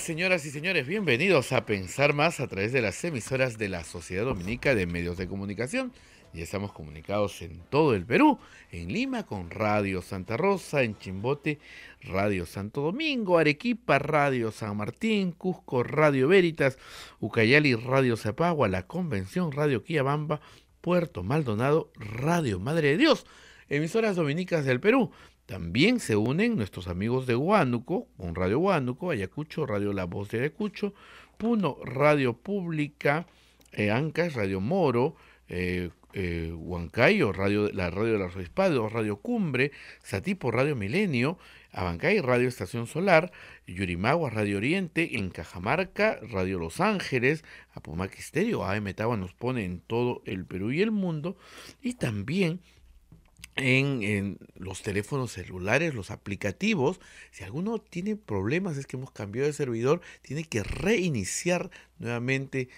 señoras y señores. Bienvenidos a Pensar Más a través de las emisoras de la Sociedad Dominica de Medios de Comunicación. Y estamos comunicados en todo el Perú, en Lima con Radio Santa Rosa, en Chimbote Radio Santo Domingo, Arequipa Radio San Martín, Cusco Radio Veritas, Ucayali Radio Zapagua, La Convención Radio Quiabamba, Puerto Maldonado Radio Madre de Dios, emisoras dominicas del Perú. También se unen nuestros amigos de Huánuco, con Radio Huánuco, Ayacucho, Radio La Voz de Ayacucho, Puno, Radio Pública, eh, Ancas, Radio Moro, eh, eh, Huancayo, radio, la Radio de los Hispados, Radio Cumbre, Satipo, Radio Milenio, Abancay, Radio Estación Solar, Yurimagua, Radio Oriente, en Cajamarca, Radio Los Ángeles, Apumacisterio, AM nos pone en todo el Perú y el mundo, y también en, los teléfonos celulares, los aplicativos. Si alguno tiene problemas, es que hemos cambiado de servidor, tiene que reiniciar nuevamente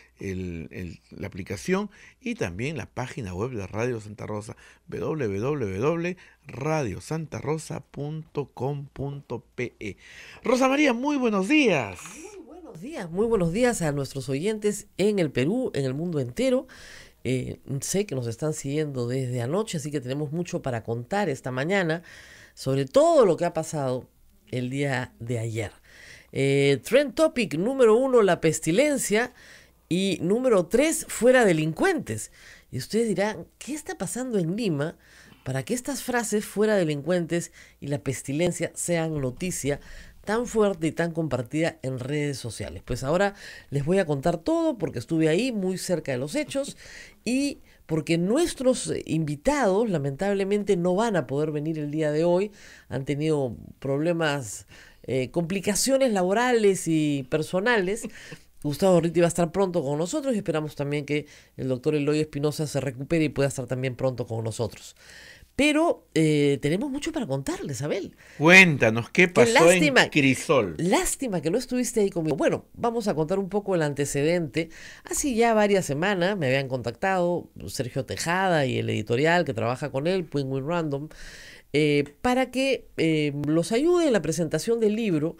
la aplicación y también la página web de Radio Santa Rosa, www.radiosantarosa.com.pe. Rosa María, muy buenos días. Muy buenos días, muy buenos días a nuestros oyentes en el Perú, en el mundo entero. Eh, sé que nos están siguiendo desde anoche, así que tenemos mucho para contar esta mañana sobre todo lo que ha pasado el día de ayer. Eh, trend topic número uno, la pestilencia. Y número tres, fuera delincuentes. Y ustedes dirán, ¿qué está pasando en Lima para que estas frases fuera delincuentes y la pestilencia sean noticia tan fuerte y tan compartida en redes sociales. Pues ahora les voy a contar todo porque estuve ahí muy cerca de los hechos y porque nuestros eh, invitados lamentablemente no van a poder venir el día de hoy, han tenido problemas, eh, complicaciones laborales y personales. Gustavo Ritti va a estar pronto con nosotros y esperamos también que el doctor Eloy Espinosa se recupere y pueda estar también pronto con nosotros. Pero eh, tenemos mucho para contarles, Abel. Cuéntanos qué pasó lástima, en Crisol. Lástima que no estuviste ahí conmigo. Bueno, vamos a contar un poco el antecedente. Hace ya varias semanas me habían contactado Sergio Tejada y el editorial que trabaja con él, Penguin Random, eh, para que eh, los ayude en la presentación del libro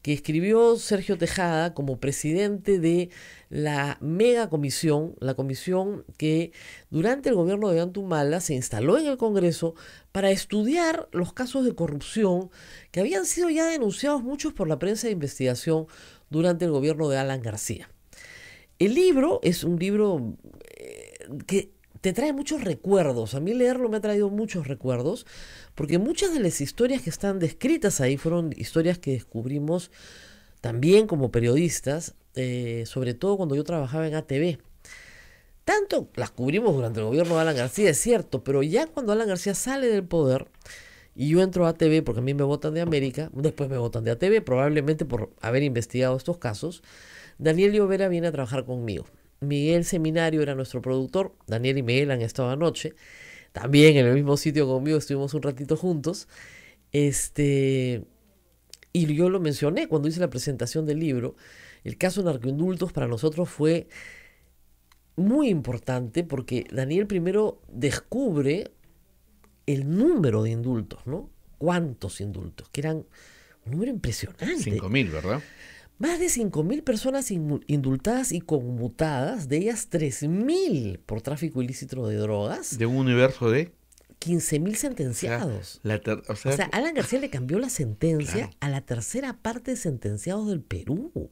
que escribió Sergio Tejada como presidente de la mega comisión, la comisión que durante el gobierno de Antumala se instaló en el Congreso para estudiar los casos de corrupción que habían sido ya denunciados muchos por la prensa de investigación durante el gobierno de Alan García. El libro es un libro eh, que te trae muchos recuerdos. A mí leerlo me ha traído muchos recuerdos, porque muchas de las historias que están descritas ahí fueron historias que descubrimos también como periodistas eh, sobre todo cuando yo trabajaba en ATV. Tanto las cubrimos durante el gobierno de Alan García, es cierto, pero ya cuando Alan García sale del poder y yo entro a ATV, porque a mí me votan de América, después me votan de ATV, probablemente por haber investigado estos casos, Daniel Llovera viene a trabajar conmigo. Miguel Seminario era nuestro productor, Daniel y Miguel han estado anoche, también en el mismo sitio conmigo, estuvimos un ratito juntos. Este, y yo lo mencioné cuando hice la presentación del libro, el caso de Narcoindultos para nosotros fue muy importante porque Daniel primero descubre el número de indultos, ¿no? ¿Cuántos indultos? Que eran un número impresionante. 5.000, ¿verdad? Más de 5.000 personas indultadas y conmutadas, de ellas 3.000 por tráfico ilícito de drogas. De un universo de... 15.000 sentenciados. O sea, Alan García le cambió la sentencia a la tercera parte de sentenciados del Perú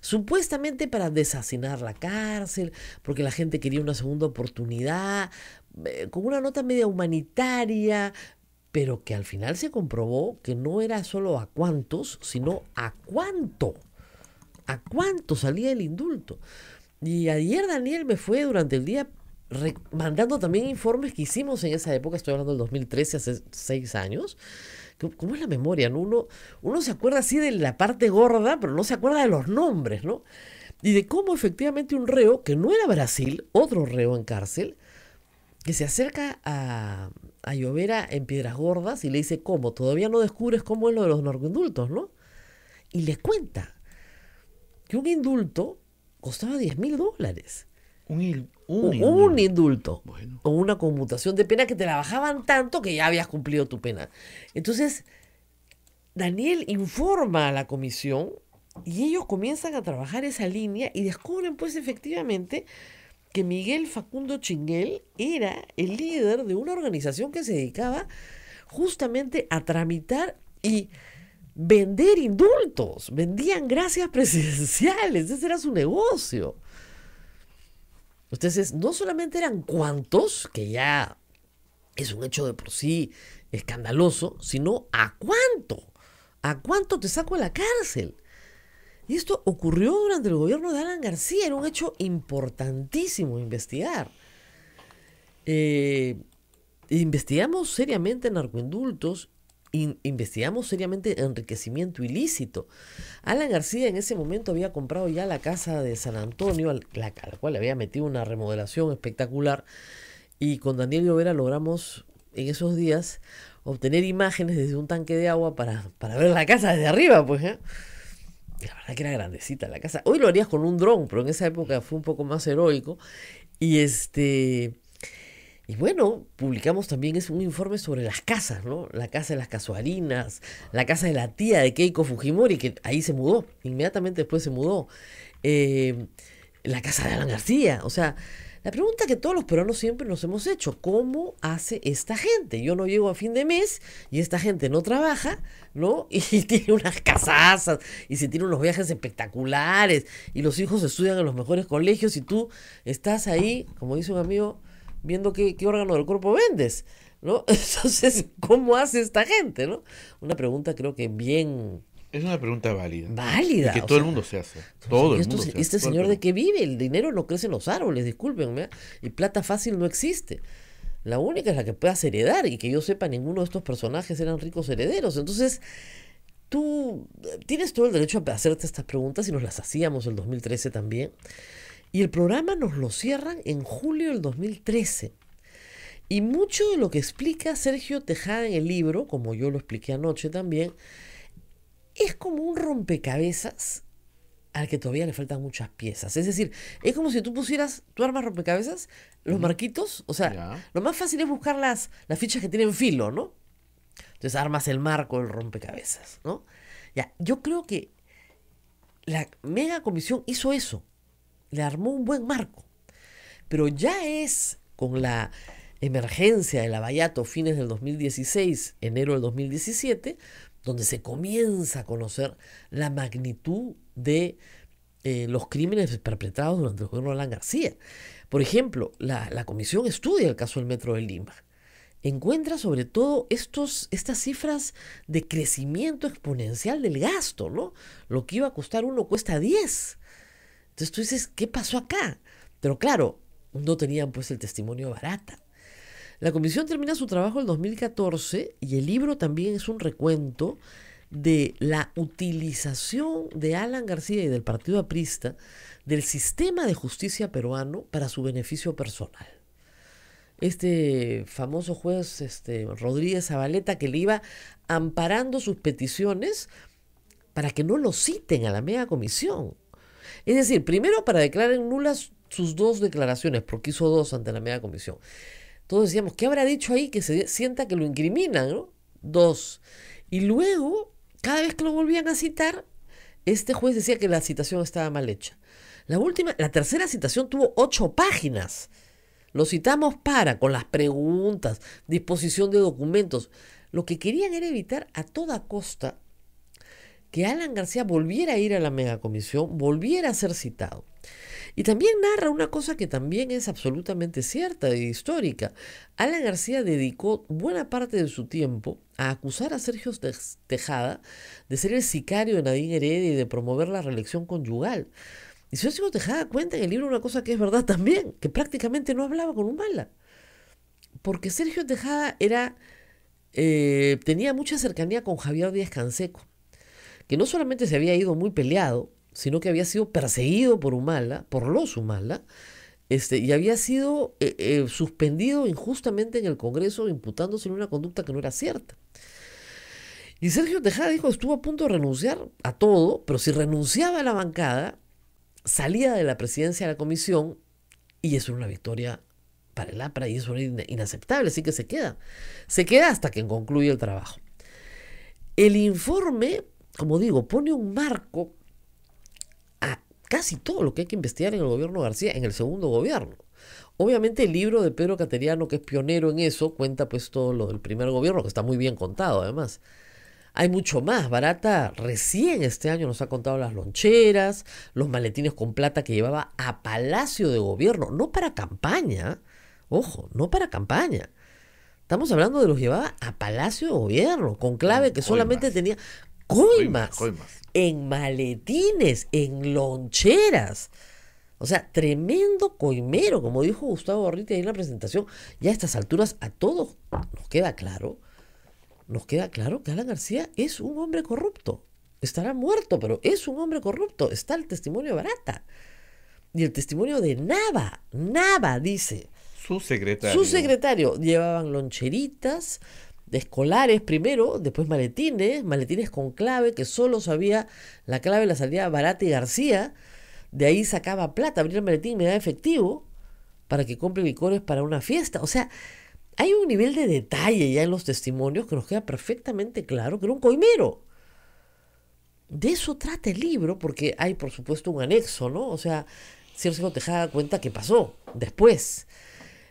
supuestamente para desacinar la cárcel, porque la gente quería una segunda oportunidad, eh, con una nota media humanitaria, pero que al final se comprobó que no era solo a cuántos, sino a cuánto, a cuánto salía el indulto. Y ayer Daniel me fue durante el día mandando también informes que hicimos en esa época, estoy hablando del 2013, hace seis años, ¿Cómo es la memoria? Uno, uno se acuerda así de la parte gorda, pero no se acuerda de los nombres, ¿no? Y de cómo efectivamente un reo, que no era Brasil, otro reo en cárcel, que se acerca a, a Llovera en Piedras Gordas y le dice, ¿cómo? Todavía no descubres cómo es lo de los narcoindultos, ¿no? Y le cuenta que un indulto costaba 10 mil dólares. Un, un, indulto. O una conmutación de pena que te la bajaban tanto que ya habías cumplido tu pena. Entonces, Daniel informa a la comisión y ellos comienzan a trabajar esa línea y descubren pues efectivamente que Miguel Facundo Chinguel era el líder de una organización que se dedicaba justamente a tramitar y vender indultos, vendían gracias presidenciales, ese era su negocio. Ustedes no solamente eran cuántos, que ya es un hecho de por sí escandaloso, sino a cuánto, a cuánto te saco de la cárcel. Y esto ocurrió durante el gobierno de Alan García, era un hecho importantísimo investigar. Eh, investigamos seriamente en narcoindultos investigamos seriamente enriquecimiento ilícito. Alan García en ese momento había comprado ya la casa de San Antonio, a la cual le había metido una remodelación espectacular. Y con Daniel Llovera logramos en esos días obtener imágenes desde un tanque de agua para, ver la casa desde arriba, pues. ¿eh? La verdad que era grandecita la casa. Hoy lo harías con un dron, pero en esa época fue un poco más heroico. Y este. Y bueno, publicamos también un informe sobre las casas, ¿no? La casa de las casuarinas, la casa de la tía de Keiko Fujimori, que ahí se mudó, inmediatamente después se mudó. Eh, la casa de Alan García, o sea, la pregunta que todos los peruanos siempre nos hemos hecho, ¿cómo hace esta gente? Yo no llego a fin de mes y esta gente no trabaja, ¿no? Y tiene unas casazas y se tiene unos viajes espectaculares y los hijos estudian en los mejores colegios y tú estás ahí, como dice un amigo, viendo qué, órgano del cuerpo vendes, ¿no? Entonces, ¿cómo hace esta gente, no? Una pregunta creo que bien... Es una pregunta válida. Válida. que todo el mundo se hace. Todo el mundo. este señor de qué vive? El dinero no crece en los árboles, discúlpenme. ¿eh? Y plata fácil no existe. La única es la que puedas heredar. Y que yo sepa, ninguno de estos personajes eran ricos herederos. Entonces, tú eh, tienes todo el derecho a hacerte estas preguntas y nos las hacíamos el 2013 también. Y el programa nos lo cierran en julio del 2013. Y mucho de lo que explica Sergio Tejada en el libro, como yo lo expliqué anoche también, es como un rompecabezas al que todavía le faltan muchas piezas. Es decir, es como si tú pusieras, tú armas rompecabezas, los marquitos, o sea, lo más fácil es buscar las, las fichas que tienen filo, ¿no? Entonces armas el marco, el rompecabezas, ¿no? Ya, yo creo que la mega comisión hizo eso le armó un buen marco. Pero ya es con la emergencia del abayato fines del 2016, enero del 2017, donde se comienza a conocer la magnitud de eh, los crímenes perpetrados durante el gobierno de Alan García. Por ejemplo, la, comisión estudia el caso del Metro de Lima. Encuentra sobre todo estos, estas cifras de crecimiento exponencial del gasto, ¿no? Lo que iba a costar uno cuesta 10. Entonces tú dices, ¿qué pasó acá? Pero claro, no tenían pues el testimonio barata. La comisión termina su trabajo en 2014 y el libro también es un recuento de la utilización de Alan García y del Partido Aprista del sistema de justicia peruano para su beneficio personal. Este famoso juez este, Rodríguez Zabaleta que le iba amparando sus peticiones para que no lo citen a la mega comisión. Es decir, primero para declarar en nulas sus dos declaraciones, porque hizo dos ante la media comisión. Todos decíamos, ¿qué habrá dicho ahí que se sienta que lo incriminan? Dos. Y luego, cada vez que lo volvían a citar, este juez decía que la citación estaba mal hecha. La última, la tercera citación tuvo ocho páginas. Lo citamos para, con las preguntas, disposición de documentos. Lo que querían era evitar a toda costa que Alan García volviera a ir a la comisión, volviera a ser citado. Y también narra una cosa que también es absolutamente cierta e histórica. Alan García dedicó buena parte de su tiempo a acusar a Sergio Tejada de ser el sicario de Nadine Heredia y de promover la reelección conyugal. Y Sergio Tejada cuenta en el libro una cosa que es verdad también, que prácticamente no hablaba con un bala. Porque Sergio Tejada era, eh, tenía mucha cercanía con Javier Díaz Canseco que no solamente se había ido muy peleado, sino que había sido perseguido por Humala, por los Humala, este, y había sido eh, eh, suspendido injustamente en el Congreso imputándose en una conducta que no era cierta. Y Sergio Tejada dijo, estuvo a punto de renunciar a todo, pero si renunciaba a la bancada, salía de la presidencia de la comisión y eso era una victoria para el APRA y eso era inaceptable, así que se queda. Se queda hasta que concluye el trabajo. El informe como digo, pone un marco a casi todo lo que hay que investigar en el gobierno García, en el segundo gobierno. Obviamente el libro de Pedro Cateriano, que es pionero en eso, cuenta pues todo lo del primer gobierno, que está muy bien contado además. Hay mucho más. Barata recién este año nos ha contado las loncheras, los maletines con plata que llevaba a Palacio de Gobierno, no para campaña. Ojo, no para campaña. Estamos hablando de los llevaba a Palacio de Gobierno, con clave mm, que solamente tenía coimas, en maletines, en loncheras. O sea, tremendo coimero, como dijo Gustavo ahí en la presentación. y a estas alturas a todos nos queda claro, nos queda claro que Alan García es un hombre corrupto. Estará muerto, pero es un hombre corrupto. Está el testimonio Barata. Y el testimonio de Nava. Nava dice. Su secretario. Su secretario. Llevaban loncheritas, de escolares primero, después maletines, maletines con clave, que solo sabía la clave la salía y García, de ahí sacaba plata, abría el maletín, me da efectivo para que compre licores para una fiesta. O sea, hay un nivel de detalle ya en los testimonios que nos queda perfectamente claro que era un coimero. De eso trata el libro, porque hay, por supuesto, un anexo, ¿no? O sea, te Tejada cuenta qué pasó después.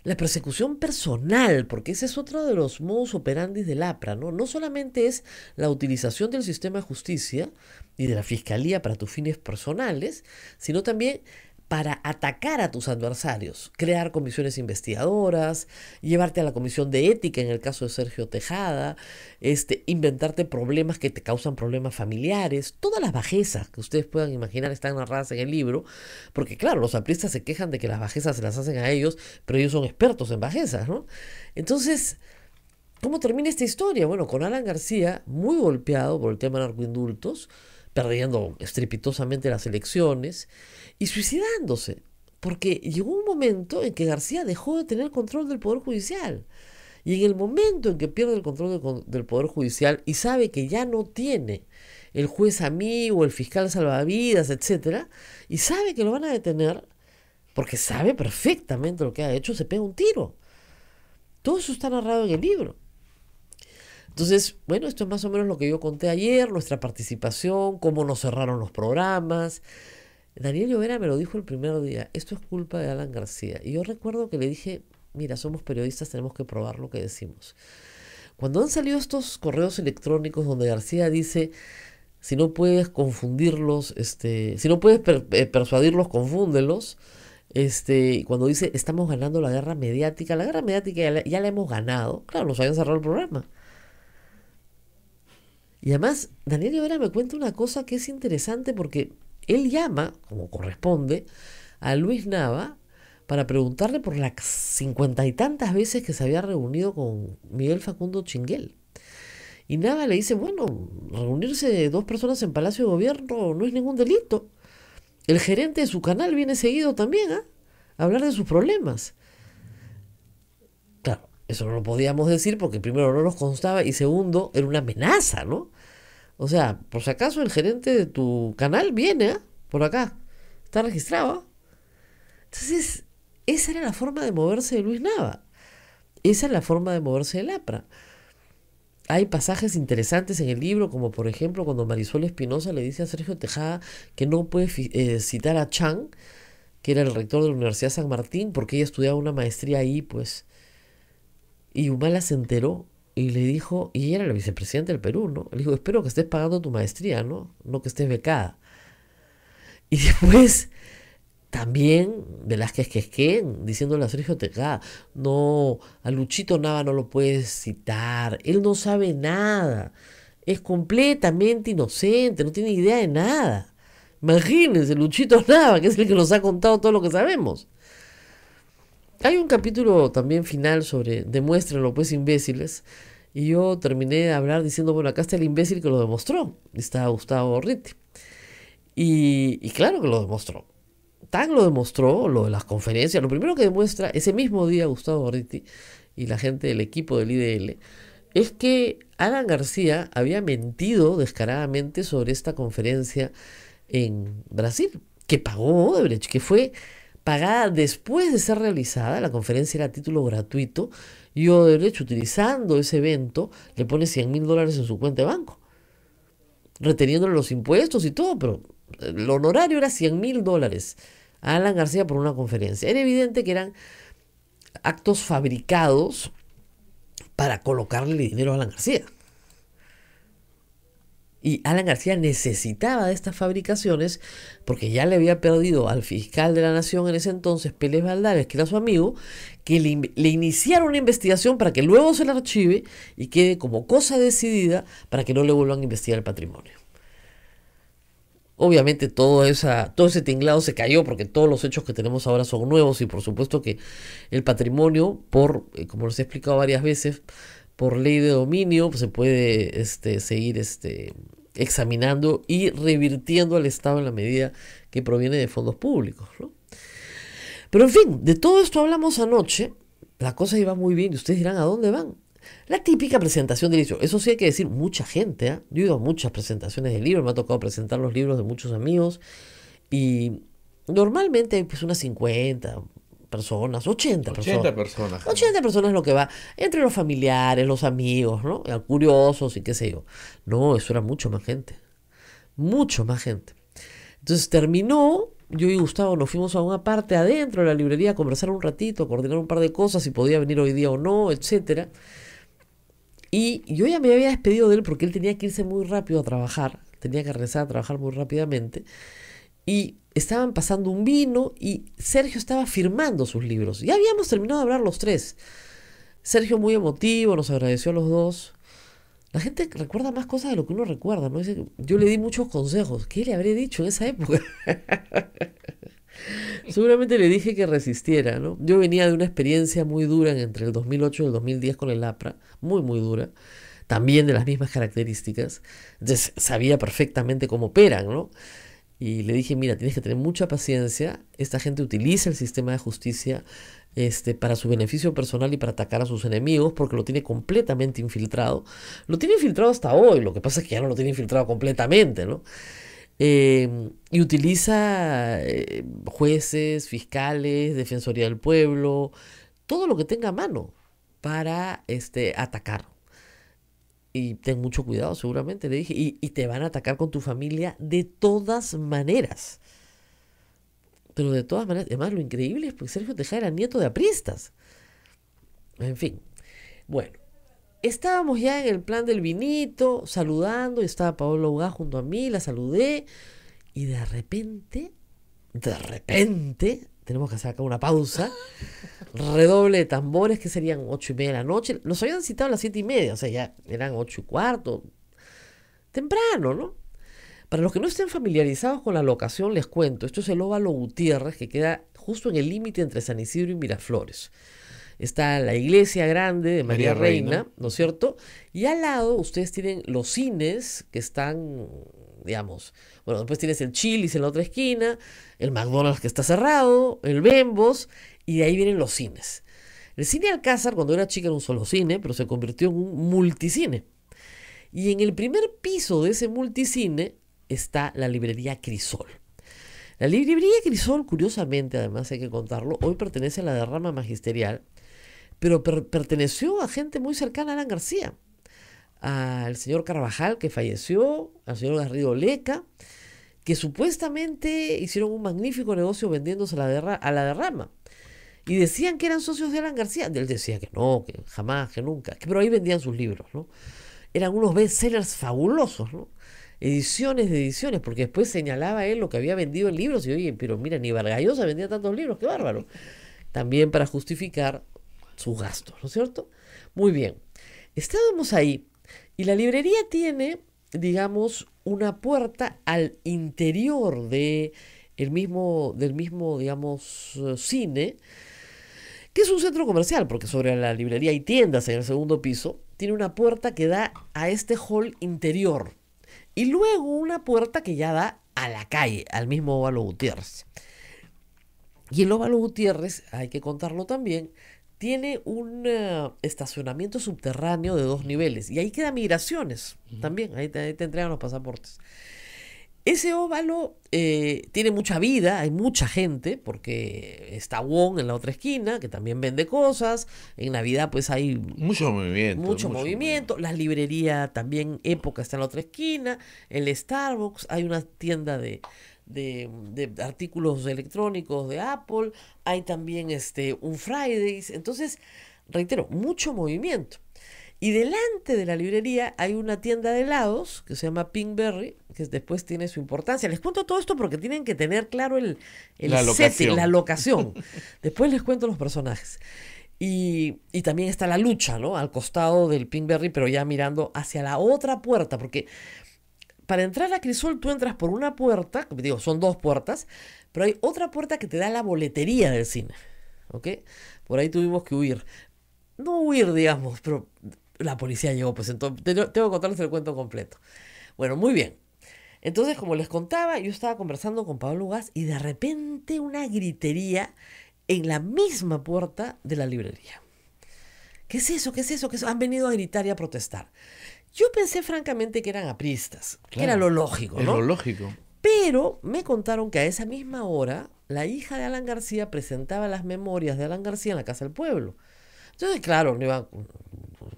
La persecución personal, porque ese es otro de los modus operandi del APRA, ¿no? No solamente es la utilización del sistema de justicia y de la fiscalía para tus fines personales, sino también para atacar a tus adversarios, crear comisiones investigadoras, llevarte a la comisión de ética en el caso de Sergio Tejada, este, inventarte problemas que te causan problemas familiares, todas las bajezas que ustedes puedan imaginar están narradas en el libro, porque claro, los apristas se quejan de que las bajezas se las hacen a ellos, pero ellos son expertos en bajezas, ¿no? Entonces, ¿cómo termina esta historia? Bueno, con Alan García, muy golpeado por el tema de narcoindultos, perdiendo estrepitosamente las elecciones, y suicidándose, porque llegó un momento en que García dejó de tener control del Poder Judicial. Y en el momento en que pierde el control del Poder Judicial y sabe que ya no tiene el juez amigo, el fiscal salvavidas, etcétera, y sabe que lo van a detener, porque sabe perfectamente lo que ha hecho, se pega un tiro. Todo eso está narrado en el libro. Entonces, bueno, esto es más o menos lo que yo conté ayer, nuestra participación, cómo nos cerraron los programas, Daniel Llovera me lo dijo el primer día, esto es culpa de Alan García. Y yo recuerdo que le dije, mira, somos periodistas, tenemos que probar lo que decimos. Cuando han salido estos correos electrónicos donde García dice, si no puedes confundirlos, este, si no puedes eh, persuadirlos, confúndelos. Este, cuando dice, estamos ganando la guerra mediática, la guerra mediática ya la, hemos ganado. Claro, nos habían cerrado el programa. Y además, Daniel Llobera me cuenta una cosa que es interesante porque él llama, como corresponde, a Luis Nava para preguntarle por las cincuenta y tantas veces que se había reunido con Miguel Facundo Chinguel. Y Nava le dice, bueno, reunirse dos personas en Palacio de Gobierno no es ningún delito. El gerente de su canal viene seguido también ¿ah? a hablar de sus problemas. Claro, eso no lo podíamos decir porque primero no nos constaba y segundo era una amenaza, ¿no? O sea, por si acaso el gerente de tu canal viene ¿eh? por acá. Está registrado. Entonces, esa era la forma de moverse de Luis Nava. Esa es la forma de moverse de LAPRA. Hay pasajes interesantes en el libro, como por ejemplo cuando Marisol Espinosa le dice a Sergio Tejada que no puede eh, citar a Chang, que era el rector de la Universidad San Martín, porque ella estudiaba una maestría ahí, pues. Y Humala se enteró y le dijo, y era el vicepresidente del Perú, ¿no? Le dijo, espero que estés pagando tu maestría, ¿no? No que estés becada. Y después también Velázquez Quesquén diciéndole a Sergio Tejada, no, a Luchito Nava no lo puedes citar, él no sabe nada, es completamente inocente, no tiene idea de nada. Imagínense, Luchito Nava, que es el que nos ha contado todo lo que sabemos. Hay un capítulo también final sobre Demuéstrenlo, pues imbéciles, y yo terminé de hablar diciendo, bueno, acá está el imbécil que lo demostró. Está Gustavo Ritti. Y, claro que lo demostró. Tan lo demostró, lo de las conferencias. Lo primero que demuestra ese mismo día Gustavo Ritti y la gente del equipo del IDL es que Alan García había mentido descaradamente sobre esta conferencia en Brasil, que pagó Odebrecht, que fue pagada después de ser realizada, la conferencia era a título gratuito, y Odebrecht, utilizando ese evento, le pone 100 mil dólares en su cuenta de banco, reteniéndole los impuestos y todo, pero el honorario era 100 mil dólares a Alan García por una conferencia. Era evidente que eran actos fabricados para colocarle dinero a Alan García. Y Alan García necesitaba de estas fabricaciones porque ya le había perdido al fiscal de la nación en ese entonces, Pérez Valdávez, que era su amigo, que le, iniciara una investigación para que luego se la archive y quede como cosa decidida para que no le vuelvan a investigar el patrimonio. Obviamente todo, esa, todo ese tinglado se cayó porque todos los hechos que tenemos ahora son nuevos y por supuesto que el patrimonio, por, eh, como les he explicado varias veces, por ley de dominio pues, se puede este, seguir este, examinando y revirtiendo al Estado en la medida que proviene de fondos públicos. Pero en fin, de todo esto hablamos anoche, la cosa iba muy bien y ustedes dirán, ¿a dónde van? La típica presentación del libro. Eso sí hay que decir, mucha gente. ¿eh? Yo he ido a muchas presentaciones de libros, me ha tocado presentar los libros de muchos amigos. Y normalmente hay pues unas 50, personas, 80 personas. 80 personas. 80 personas lo que va, entre los familiares, los amigos, ¿no? Eh, curiosos y qué sé yo. No, eso era mucho más gente. Mucho más gente. Entonces terminó, yo y Gustavo nos fuimos a una parte adentro de la librería a conversar un ratito, a coordinar un par de cosas, si podía venir hoy día o no, etcétera. Y yo ya me había despedido de él porque él tenía que irse muy rápido a trabajar, tenía que regresar a trabajar muy rápidamente. Y estaban pasando un vino y Sergio estaba firmando sus libros. Ya habíamos terminado de hablar los tres. Sergio muy emotivo, nos agradeció a los dos. La gente recuerda más cosas de lo que uno recuerda, ¿no? Yo le di muchos consejos. ¿Qué le habré dicho en esa época? Seguramente le dije que resistiera, ¿no? Yo venía de una experiencia muy dura entre el 2008 y el 2010 con el lapra muy, muy dura, también de las mismas características. Entonces sabía perfectamente cómo operan, ¿no? y le dije, mira, tienes que tener mucha paciencia, esta gente utiliza el sistema de justicia este, para su beneficio personal y para atacar a sus enemigos, porque lo tiene completamente infiltrado. Lo tiene infiltrado hasta hoy, lo que pasa es que ya no lo tiene infiltrado completamente, ¿no? Em, y utiliza eh, jueces, fiscales, defensoría del pueblo, todo lo que tenga a mano para este, atacar y ten mucho cuidado, seguramente, le dije, y, te van a atacar con tu familia de todas maneras. Pero de todas maneras, además lo increíble es porque Sergio Tejada era nieto de apristas. En fin, bueno, estábamos ya en el plan del vinito, saludando, y estaba Paolo Ugá junto a mí, la saludé, y de repente, de repente, tenemos que hacer acá una pausa. Redoble de tambores, que serían ocho y media de la noche. Nos habían citado a las siete y media, o sea, ya eran ocho y cuarto. Temprano, ¿no? Para los que no estén familiarizados con la locación, les cuento. Esto es el Óvalo Gutiérrez, que queda justo en el límite entre San Isidro y Miraflores. Está la iglesia grande de María, Reina, ¿no es cierto? Y al lado ustedes tienen los cines que están bueno, después tienes el Chili's en la otra esquina, el McDonald's que está cerrado, el Bembos, y de ahí vienen los cines. El cine Alcázar, cuando era chica, era un solo cine, pero se convirtió en un multicine. Y en el primer piso de ese multicine está la librería Crisol. La librería Crisol, curiosamente, además hay que contarlo, hoy pertenece a la derrama magisterial, pero perteneció a gente muy cercana a Alan García al señor Carvajal, que falleció, al señor Garrido Leca, que supuestamente hicieron un magnífico negocio vendiéndose a la, a la derrama. Y decían que eran socios de Alan García. Él decía que no, que jamás, que nunca. Que, pero ahí vendían sus libros, ¿no? Eran unos bestsellers fabulosos, ¿no? Ediciones de ediciones, porque después señalaba él lo que había vendido en libros. Y oye, pero mira, ni Vargallosa vendía tantos libros, qué bárbaro. También para justificar sus gastos, ¿no es cierto? Muy bien. Estábamos ahí y la librería tiene, digamos, una puerta al interior de el mismo, del mismo, digamos, cine, que es un centro comercial, porque sobre la librería hay tiendas en el segundo piso, tiene una puerta que da a este hall interior. Y luego una puerta que ya da a la calle, al mismo Óvalo Gutiérrez. Y el Óvalo Gutiérrez, hay que contarlo también, tiene un eh, estacionamiento subterráneo de dos niveles y ahí queda migraciones también, ahí te, entregan los pasaportes. Ese óvalo eh, tiene mucha vida, hay mucha gente, porque está Wong en la otra esquina, que también vende cosas. En Navidad, pues hay. Mucho movimiento. Mucho, mucho movimiento. La librería también, Época, está en la otra esquina. El Starbucks, hay una tienda de, de, artículos electrónicos de Apple, hay también este, un Fridays, entonces, reitero, mucho movimiento. Y delante de la librería hay una tienda de helados que se llama Pinkberry, que después tiene su importancia. Les cuento todo esto porque tienen que tener claro el, la, la locación. después les cuento los personajes. Y, y, también está la lucha, ¿no? Al costado del Pinkberry, pero ya mirando hacia la otra puerta, porque para entrar a Crisol tú entras por una puerta, digo, son dos puertas, pero hay otra puerta que te da la boletería del cine. ¿Ok? Por ahí tuvimos que huir. No huir, digamos, pero la policía llegó, pues entonces tengo que contarles el cuento completo. Bueno, muy bien. Entonces, como les contaba, yo estaba conversando con Pablo Gas y de repente una gritería en la misma puerta de la librería. ¿Qué es eso? ¿Qué es eso? ¿Qué es eso? Han venido a gritar y a protestar. Yo pensé francamente que eran apristas, que era lo lógico, ¿no? lo lógico. Pero me contaron que a esa misma hora la hija de Alan García presentaba las memorias de Alan García en la Casa del Pueblo. Entonces, claro,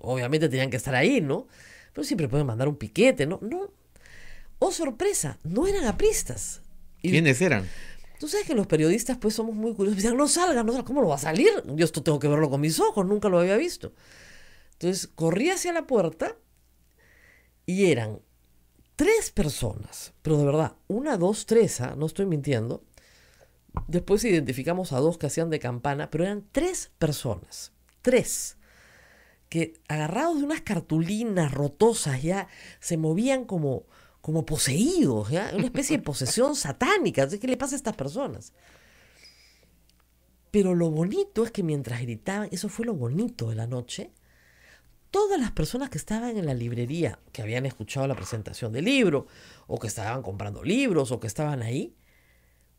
obviamente tenían que estar ahí, ¿no? Pero siempre pueden mandar un piquete, ¿no? No. Oh, sorpresa, no eran apristas. Y, ¿Quiénes eran? Tú sabes que los periodistas pues somos muy curiosos. Dicen, no salgan no ¿cómo lo va a salir? Yo esto tengo que verlo con mis ojos, nunca lo había visto. Entonces corrí hacia la puerta y eran tres personas, pero de verdad, una, dos, tres, ¿ah? no estoy mintiendo. Después identificamos a dos que hacían de campana, pero eran tres personas, tres, que agarrados de unas cartulinas rotosas ya se movían como, como poseídos, una especie de posesión satánica. ¿Qué le pasa a estas personas? Pero lo bonito es que mientras gritaban, eso fue lo bonito de la noche, todas las personas que estaban en la librería, que habían escuchado la presentación del libro, o que estaban comprando libros, o que estaban ahí,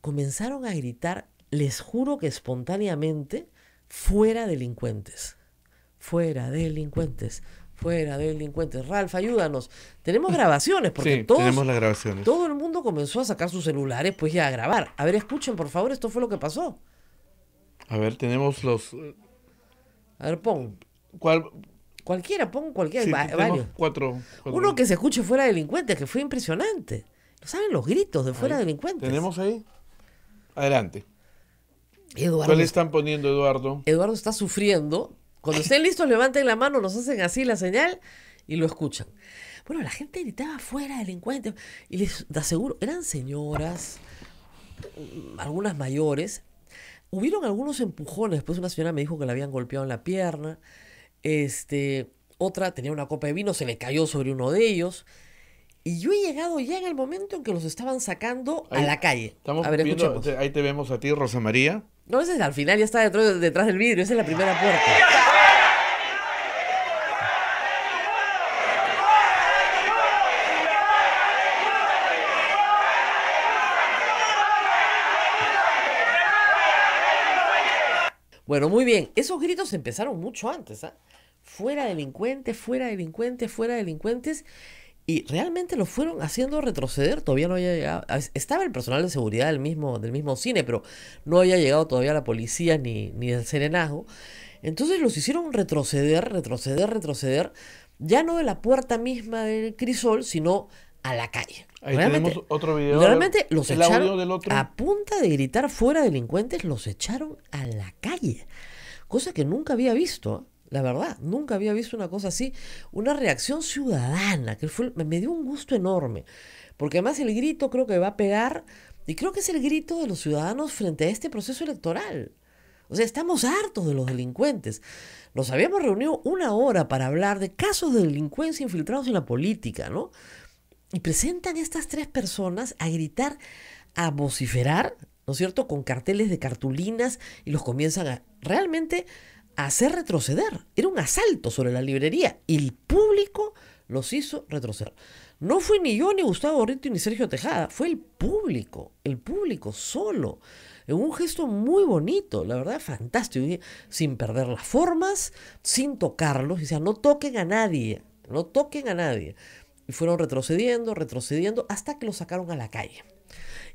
comenzaron a gritar, les juro que espontáneamente, fuera delincuentes, fuera delincuentes, fuera delincuentes. Ralph, ayúdanos. Tenemos grabaciones, porque sí, tenemos las grabaciones. todo el mundo comenzó a sacar sus celulares, pues ya a grabar. A ver, escuchen, por favor, esto fue lo que pasó. A ver, tenemos los... Eh, a ver, pon. ¿Cuál? Cualquiera, pongo cualquiera, varios. Uno que se escuche fuera delincuente que fue impresionante. ¿No saben los gritos de fuera delincuente delincuentes? ¿Tenemos ahí? Adelante. Eduardo, le están poniendo, Eduardo? Eduardo está sufriendo. Cuando estén listos, levanten la mano, nos hacen así la señal y lo escuchan. Bueno, la gente gritaba fuera delincuente Y les aseguro, eran señoras, mm, algunas mayores. Hubieron algunos empujones. Después una señora me dijo que la habían golpeado en la pierna. Este, otra tenía una copa de vino, se le cayó sobre uno de ellos. Y yo he llegado ya en el momento en que los estaban sacando a la calle. a ver, ahí te vemos a ti, Rosa María. No, ese es al final, ya está detrás, detrás del vidrio, esa es la primera puerta. Bueno, muy bien. Esos gritos empezaron mucho antes. ¿eh? Fuera delincuentes, fuera delincuentes, fuera delincuentes. Y realmente lo fueron haciendo retroceder. Todavía no había llegado. Estaba el personal de seguridad del mismo, del mismo cine, pero no había llegado todavía la policía ni, ni el serenazgo. Entonces los hicieron retroceder, retroceder, retroceder. Ya no de la puerta misma del crisol, sino a la calle. Ahí tenemos otro video. Realmente los echaron a punta de gritar fuera delincuentes, los echaron a la calle. Cosa que nunca había visto, la verdad, nunca había visto una cosa así, una reacción ciudadana, que me dio un gusto enorme, porque además el grito creo que va a pegar, y creo que es el grito de los ciudadanos frente a este proceso electoral. O sea, estamos hartos de los delincuentes. Nos habíamos reunido una hora para hablar de casos de delincuencia infiltrados en la política, ¿no? Y presentan a estas tres personas a gritar, a vociferar, ¿no es cierto?, con carteles de cartulinas y los comienzan a realmente a hacer retroceder. Era un asalto sobre la librería y el público los hizo retroceder. No fue ni yo, ni Gustavo Borrito, ni Sergio Tejada, fue el público, el público solo, en un gesto muy bonito, la verdad, fantástico, sin perder las formas, sin tocarlos, o sea, no toquen a nadie, no toquen a nadie. Y fueron retrocediendo, retrocediendo, hasta que lo sacaron a la calle.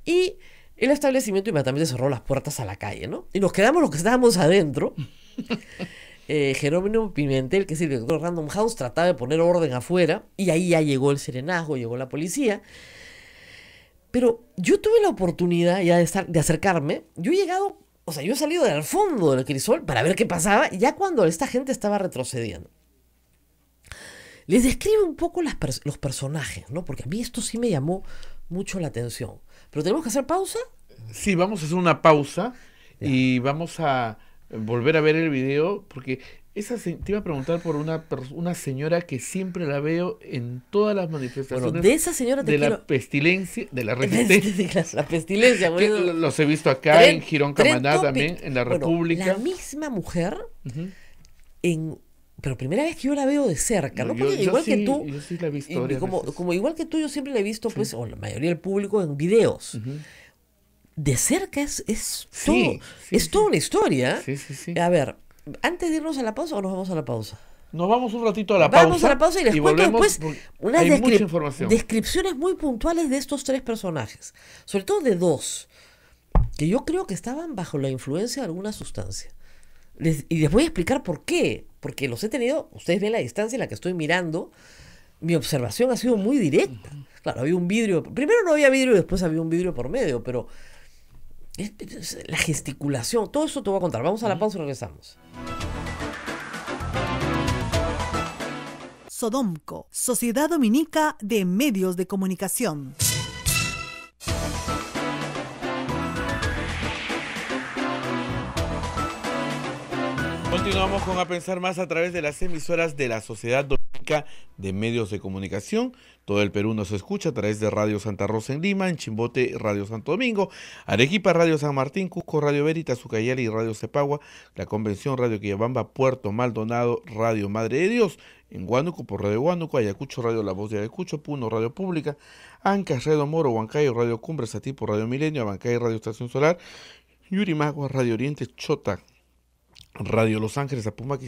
Y el establecimiento también cerró las puertas a la calle, ¿no? Y nos quedamos los que estábamos adentro. Eh, Jerónimo Pimentel, que es el director de Random House, trataba de poner orden afuera. Y ahí ya llegó el serenazgo, llegó la policía. Pero yo tuve la oportunidad ya de, de acercarme. Yo he llegado, o sea, yo he salido del fondo del crisol para ver qué pasaba, ya cuando esta gente estaba retrocediendo. Les describe un poco los personajes, ¿no? Porque a mí esto sí me llamó mucho la atención. ¿Pero tenemos que hacer pausa? Sí, vamos a hacer una pausa y vamos a volver a ver el video porque esa te iba a preguntar por una, una señora que siempre la veo en todas las manifestaciones. de esa señora De la pestilencia, de la resistencia. la, pestilencia, bueno. Los he visto acá en Girón Camaná también, en la República. La misma mujer en pero primera vez que yo la veo de cerca, ¿no? Porque igual que tú, yo como, igual que tú, yo siempre la he visto, pues, o la mayoría del público en videos. De cerca es, es todo, es toda una historia. A ver, antes de irnos a la pausa o nos vamos a la pausa. Nos vamos un ratito a la pausa. Vamos a la pausa y les cuento después descripciones muy puntuales de estos tres personajes, sobre todo de dos, que yo creo que estaban bajo la influencia de alguna sustancia y les voy a explicar por qué. Porque los he tenido, ustedes ven la distancia en la que estoy mirando, mi observación ha sido muy directa. Claro, había un vidrio, primero no había vidrio y después había un vidrio por medio, pero la gesticulación, todo eso te voy a contar. Vamos a la pausa y regresamos. Sodomco, Sociedad Dominica de Medios de Comunicación. Continuamos con A Pensar Más a través de las emisoras de la Sociedad Dominica de Medios de Comunicación. Todo el Perú nos escucha a través de Radio Santa Rosa en Lima, en Chimbote Radio Santo Domingo, Arequipa Radio San Martín, Cusco Radio Veritas, Ucayali Radio Cepagua, La Convención Radio Quillabamba, Puerto Maldonado, Radio Madre de Dios, en Huánuco por Radio Huánuco, Ayacucho Radio La Voz de Ayacucho, Puno Radio Pública, Ancas, Redo Moro, Huancayo Radio Cumbres, por Radio Milenio, Abancay Radio Estación Solar, Yurimagua, Radio Oriente, Chota Radio Los Ángeles, Apuma a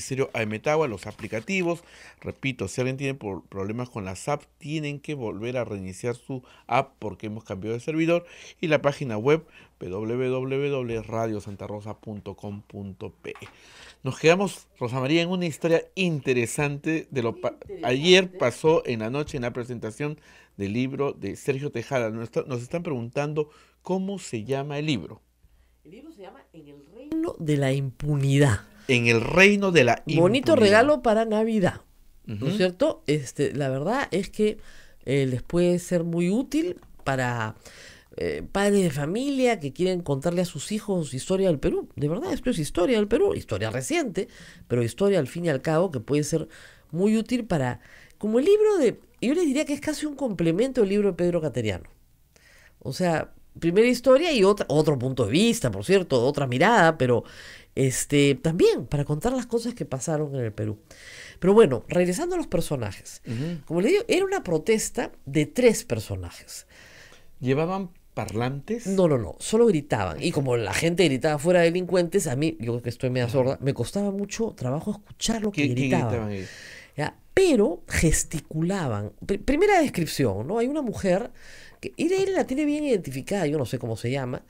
Emetagua, los aplicativos. Repito, si alguien tiene problemas con las app, tienen que volver a reiniciar su app porque hemos cambiado de servidor. Y la página web www.radiosantarosa.com.pe. Nos quedamos, Rosa María, en una historia interesante de lo que ayer pasó en la noche en la presentación del libro de Sergio Tejada. nos están preguntando cómo se llama el libro. El libro se llama En el reino de la impunidad. En el reino de la impunidad. Bonito regalo para Navidad. ¿No es cierto? Este, la verdad es que eh, les puede ser muy útil para eh, padres de familia que quieren contarle a sus hijos historia del Perú. De verdad, esto es historia del Perú, historia reciente, pero historia al fin y al cabo que puede ser muy útil para, como el libro de, yo les diría que es casi un complemento del libro de Pedro Cateriano. O sea, primera historia y otra, otro punto de vista, por cierto, otra mirada, pero este, también para contar las cosas que pasaron en el Perú. Pero bueno, regresando a los personajes, como le digo, era una protesta de tres personajes. ¿Llevaban parlantes? No, no, no, solo gritaban. Y como la gente gritaba fuera delincuentes, a mí, yo que estoy media sorda, me costaba mucho trabajo escuchar lo que gritaban. Pero gesticulaban. primera descripción, ¿no? Hay una mujer que la tiene bien identificada, yo no sé cómo se llama,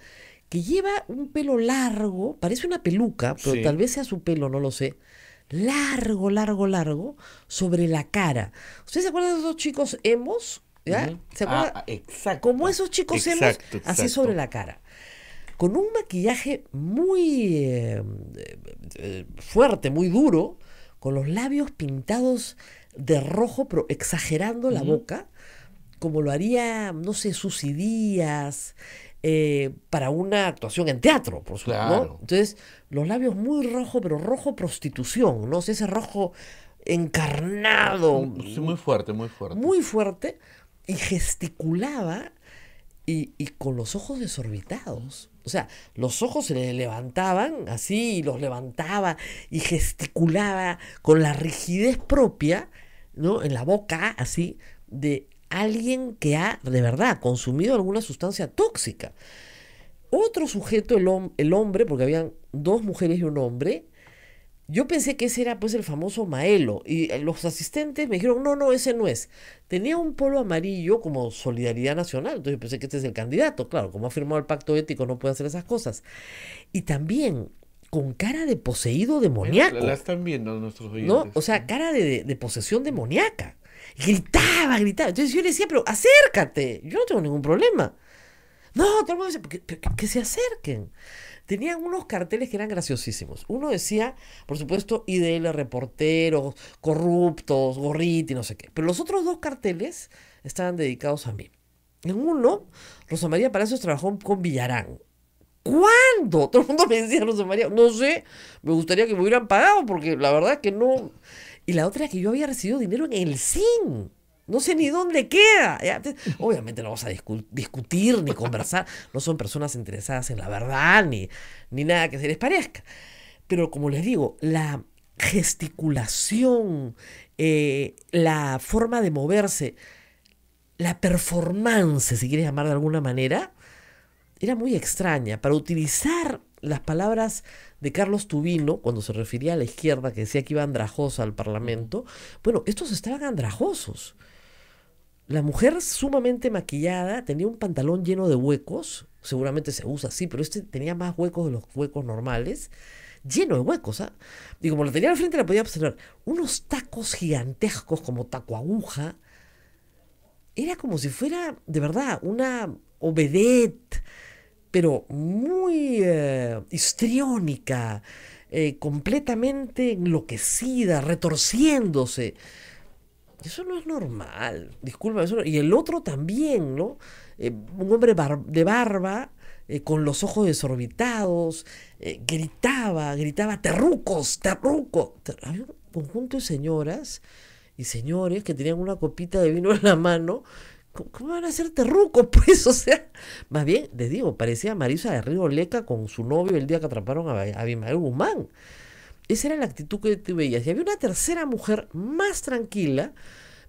que lleva un pelo largo, parece una peluca, pero tal vez sea su pelo, no lo sé. Largo, largo, largo, sobre la cara. ¿Ustedes se acuerdan de esos chicos hemos? ¿Ya? ¿Se ah, acuerdan? Ah, exacto. Como esos chicos hemos, así sobre la cara. Con un maquillaje muy eh, fuerte, muy duro, con los labios pintados de rojo, pero exagerando la boca como lo haría, no sé, susidias eh, para una actuación en teatro, por supuesto. Entonces, los labios muy rojos, pero rojo prostitución, ¿no? ese rojo encarnado. Sí, muy fuerte, muy fuerte. Muy fuerte, y gesticulaba y, y con los ojos desorbitados. O sea, los ojos se le levantaban así, y los levantaba y gesticulaba con la rigidez propia, ¿no? En la boca, así, de alguien que ha de verdad consumido alguna sustancia tóxica. Otro sujeto, el, hombre, porque habían dos mujeres y un hombre, yo pensé que ese era pues el famoso Maelo y eh, los asistentes me dijeron, no, no, ese no es. Tenía un polo amarillo como Solidaridad Nacional, entonces yo pensé que este es el candidato, claro, como ha firmado el pacto ético no puede hacer esas cosas. Y también con cara de poseído demoníaco. La, están viendo nuestros oyentes. No, o sea, cara de, de posesión demoníaca. Gritaba, gritaba. Entonces yo le decía, pero acércate, yo no tengo ningún problema. No, todo el mundo decía, que, se acerquen. Tenían unos carteles que eran graciosísimos. Uno decía, por supuesto, IDL reporteros, corruptos, gorriti, no sé qué. Pero los otros dos carteles estaban dedicados a mí. En uno, Rosa María Palacios trabajó con Villarán. ¿Cuándo? Todo el mundo me decía, Rosa María, no sé, me gustaría que me hubieran pagado porque la verdad es que no... Y la otra es que yo había recibido dinero en el SIN. No sé ni dónde queda. Obviamente no vamos a discutir ni conversar. No son personas interesadas en la verdad ni, ni nada que se les parezca. Pero como les digo, la gesticulación, eh, la forma de moverse, la performance, si quieres llamar de alguna manera, era muy extraña. Para utilizar las palabras de Carlos Tubino, cuando se refería a la izquierda, que decía que iba andrajosa al Parlamento, bueno, estos estaban andrajosos. La mujer sumamente maquillada tenía un pantalón lleno de huecos, seguramente se usa así, pero este tenía más huecos de los huecos normales, lleno de huecos. ¿ah? Y como lo tenía al frente, la podía observar. Unos tacos gigantescos como taco aguja. Era como si fuera, de verdad, una obedet pero muy eh, histriónica, eh, completamente enloquecida, retorciéndose. Eso no es normal, disculpa. Eso Y el otro también, ¿no? Eh, un hombre de barba, con los ojos desorbitados, gritaba, gritaba, terrucos, terrucos. Había un conjunto de señoras y señores que tenían una copita de vino en la mano ¿Cómo van a ser terruco, pues? O sea, más bien, les digo, parecía Marisa de Río Leca con su novio el día que atraparon a Abimael Guzmán. Esa era la actitud que tú veías. Y había una tercera mujer más tranquila,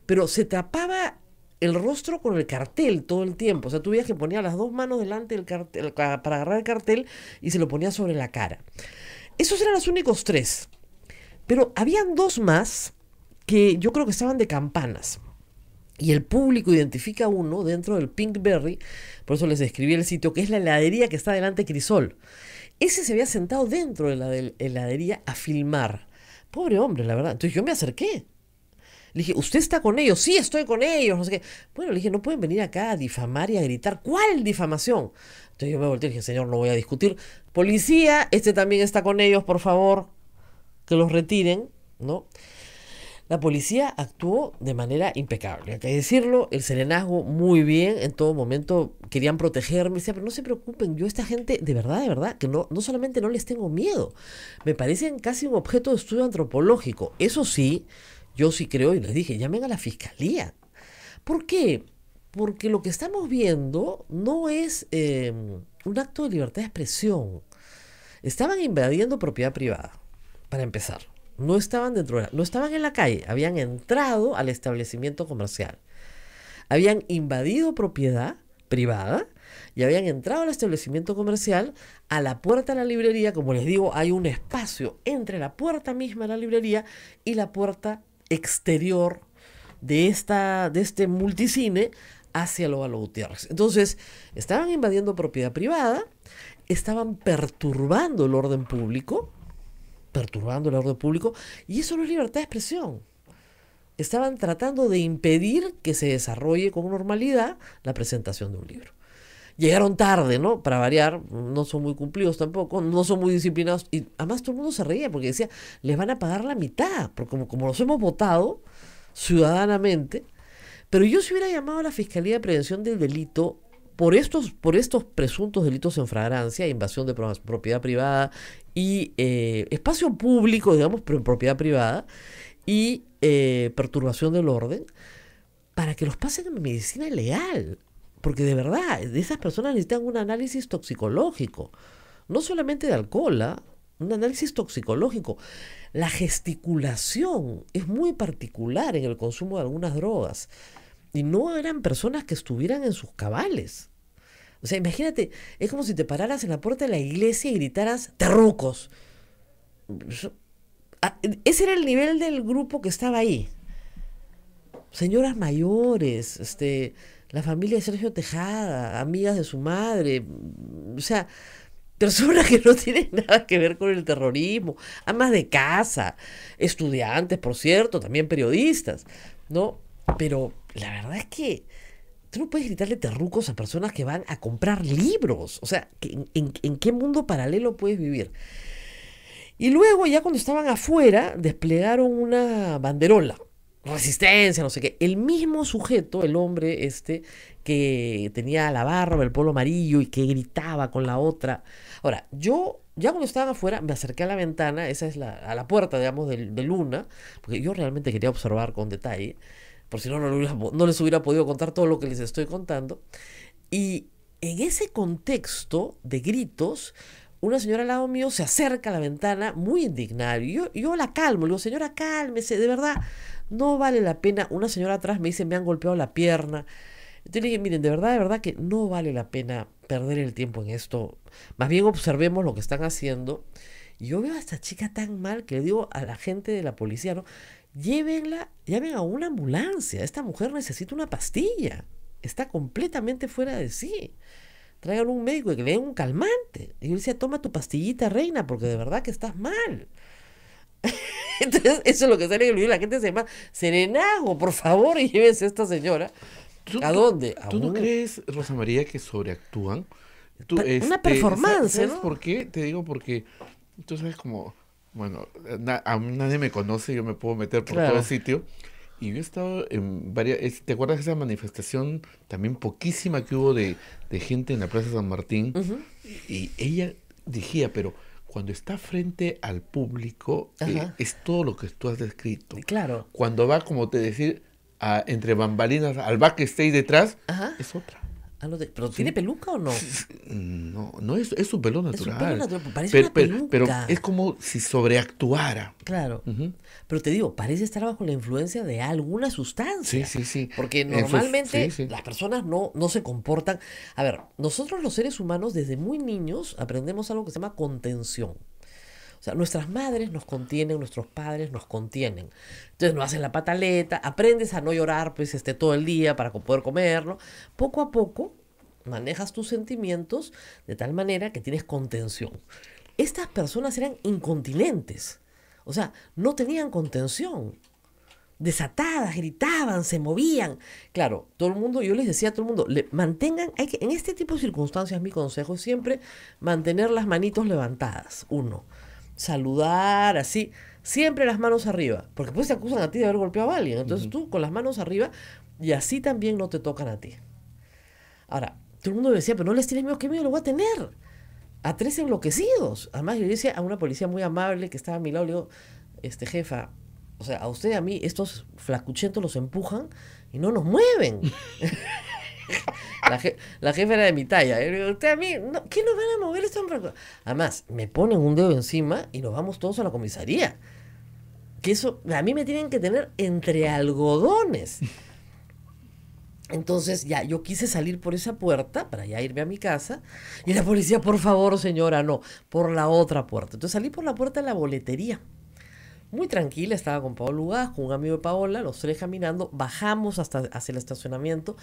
pero se tapaba el rostro con el cartel todo el tiempo. O sea, tú veías que ponía las dos manos delante del cartel, para agarrar el cartel y se lo ponía sobre la cara. Esos eran los únicos tres. Pero habían dos más que yo creo que estaban de campanas. Y el público identifica a uno dentro del Pinkberry, por eso les escribí el sitio, que es la heladería que está delante de Crisol. Ese se había sentado dentro de la heladería a filmar. Pobre hombre, la verdad. Entonces yo me acerqué. Le dije, ¿usted está con ellos? Sí, estoy con ellos. No sé qué. Bueno, le dije, no pueden venir acá a difamar y a gritar. ¿Cuál difamación? Entonces yo me volteé y dije, señor, no voy a discutir. Policía, este también está con ellos, por favor, que los retiren, ¿no? La policía actuó de manera impecable, hay que decirlo, el serenazgo muy bien, en todo momento querían protegerme, decía, pero no se preocupen, yo esta gente, de verdad, de verdad, que no, no solamente no les tengo miedo, me parecen casi un objeto de estudio antropológico. Eso sí, yo sí creo y les dije, llamen a la fiscalía. ¿Por qué? Porque lo que estamos viendo no es em, un acto de libertad de expresión. Estaban invadiendo propiedad privada, para empezar. No estaban dentro, de estaban en la calle, habían entrado al establecimiento comercial. Habían invadido propiedad privada y habían entrado al establecimiento comercial, a la puerta de la librería, como les digo, hay un espacio entre la puerta misma de la librería y la puerta exterior de, esta, de este multicine hacia el Gutiérrez. Entonces, estaban invadiendo propiedad privada, estaban perturbando el orden público, perturbando el orden público, y eso no es libertad de expresión. Estaban tratando de impedir que se desarrolle con normalidad la presentación de un libro. Llegaron tarde, ¿no? Para variar, no son muy cumplidos tampoco, no son muy disciplinados. Y además todo el mundo se reía porque decía, les van a pagar la mitad, porque como, como los hemos votado ciudadanamente, pero yo si hubiera llamado a la Fiscalía de Prevención del Delito por estos, por estos presuntos delitos en fragancia, invasión de propiedad privada y eh, espacio público, digamos, pero en propiedad privada, y eh, perturbación del orden, para que los pasen a medicina legal. Porque de verdad, esas personas necesitan un análisis toxicológico. No solamente de alcohol, ¿ah? un análisis toxicológico. La gesticulación es muy particular en el consumo de algunas drogas. Y no eran personas que estuvieran en sus cabales. O sea, imagínate, es como si te pararas en la puerta de la iglesia y gritaras terrucos. Ah, ese era el nivel del grupo que estaba ahí. Señoras mayores, este, la familia de Sergio Tejada, amigas de su madre, mm, o sea, personas que no tienen nada que ver con el terrorismo, amas de casa, estudiantes, por cierto, también periodistas, ¿no? Pero la verdad es que tú no puedes gritarle terrucos a personas que van a comprar libros. O sea, ¿en, qué mundo paralelo puedes vivir? Y luego, ya cuando estaban afuera, desplegaron una banderola. Resistencia, no sé qué. El mismo sujeto, el hombre este, que tenía la barba, el polo amarillo y que gritaba con la otra. Ahora, yo ya cuando estaban afuera, me acerqué a la ventana, esa es la, a la puerta, digamos, de, de Luna, porque yo realmente quería observar con detalle por si no, no, les hubiera podido contar todo lo que les estoy contando. Y en ese contexto de gritos, una señora al lado mío se acerca a la ventana muy indignada. yo, la calmo, le digo, señora, cálmese, de verdad, no vale la pena. Una señora atrás me dice, me han golpeado la pierna. Entonces le dije, miren, de verdad, de verdad que no vale la pena perder el tiempo en esto. Más bien observemos lo que están haciendo. Y yo veo a esta chica tan mal que le digo a la gente de la policía, ¿no? llévenla, llamen a una ambulancia, esta mujer necesita una pastilla, está completamente fuera de sí. Traigan un médico y que le den un calmante. Y le decía, toma tu pastillita, reina, porque de verdad que estás mal. Entonces, eso es lo que sale en el La gente se llama Serenago, por favor, y llévese a esta señora. ¿A dónde? ¿Tú no crees, Rosa María, que sobreactúan? Tú, una este, performance. ¿sabes ¿no? por qué? Te digo porque tú sabes como bueno, a nadie me conoce, yo me puedo meter por todo sitio. Y yo he estado en varias. ¿Te acuerdas de esa manifestación también poquísima que hubo de, gente en la Plaza San Martín? y, ella dijía, pero cuando está frente al público, eh, es todo lo que tú has descrito. Claro. Cuando va, como te decir, entre bambalinas al backstage detrás, es otra. Ah, ¿Pero tiene peluca o no? Mm, no, no es, es su pelo natural. Es su parece pero, una Pero es como si sobreactuara. Claro. Pero te digo, parece estar bajo la influencia de alguna sustancia. Sí, sí, sí. Porque normalmente las personas no, no se comportan. A ver, nosotros los seres humanos desde muy niños aprendemos algo que se llama contención. O sea, nuestras madres nos contienen, nuestros padres nos contienen. Entonces nos hacen la pataleta, aprendes a no llorar pues este, todo el día para poder comer, Poco a poco manejas tus sentimientos de tal manera que tienes contención. Estas personas eran incontinentes, o sea, no tenían contención. Desatadas, gritaban, se movían. Claro, todo el mundo, yo les decía a todo el mundo, mantengan, en este tipo de circunstancias mi consejo es siempre mantener las manitos levantadas, uno saludar, así, siempre las manos arriba, porque pues te acusan a ti de haber golpeado a alguien, entonces tú con las manos arriba y así también no te tocan a ti. Ahora, todo el mundo decía, pero no les tienes miedo, ¿qué miedo lo voy a tener? A tres enloquecidos. Además, yo decía a una policía muy amable que estaba a mi lado, le digo, este jefa, o sea, a usted y a mí estos flacuchentos los empujan y no nos mueven. La, la, jefa era de mi talla. usted a mí, no, nos van a mover Además, me ponen un dedo encima y nos vamos todos a la comisaría. Que eso, a mí me tienen que tener entre algodones. Entonces ya yo quise salir por esa puerta para ya irme a mi casa y la policía, por favor señora, no, por la otra puerta. Entonces salí por la puerta de la boletería. Muy tranquila, estaba con Pablo Lugas, con un amigo de Paola, los tres caminando, bajamos hasta hacia el estacionamiento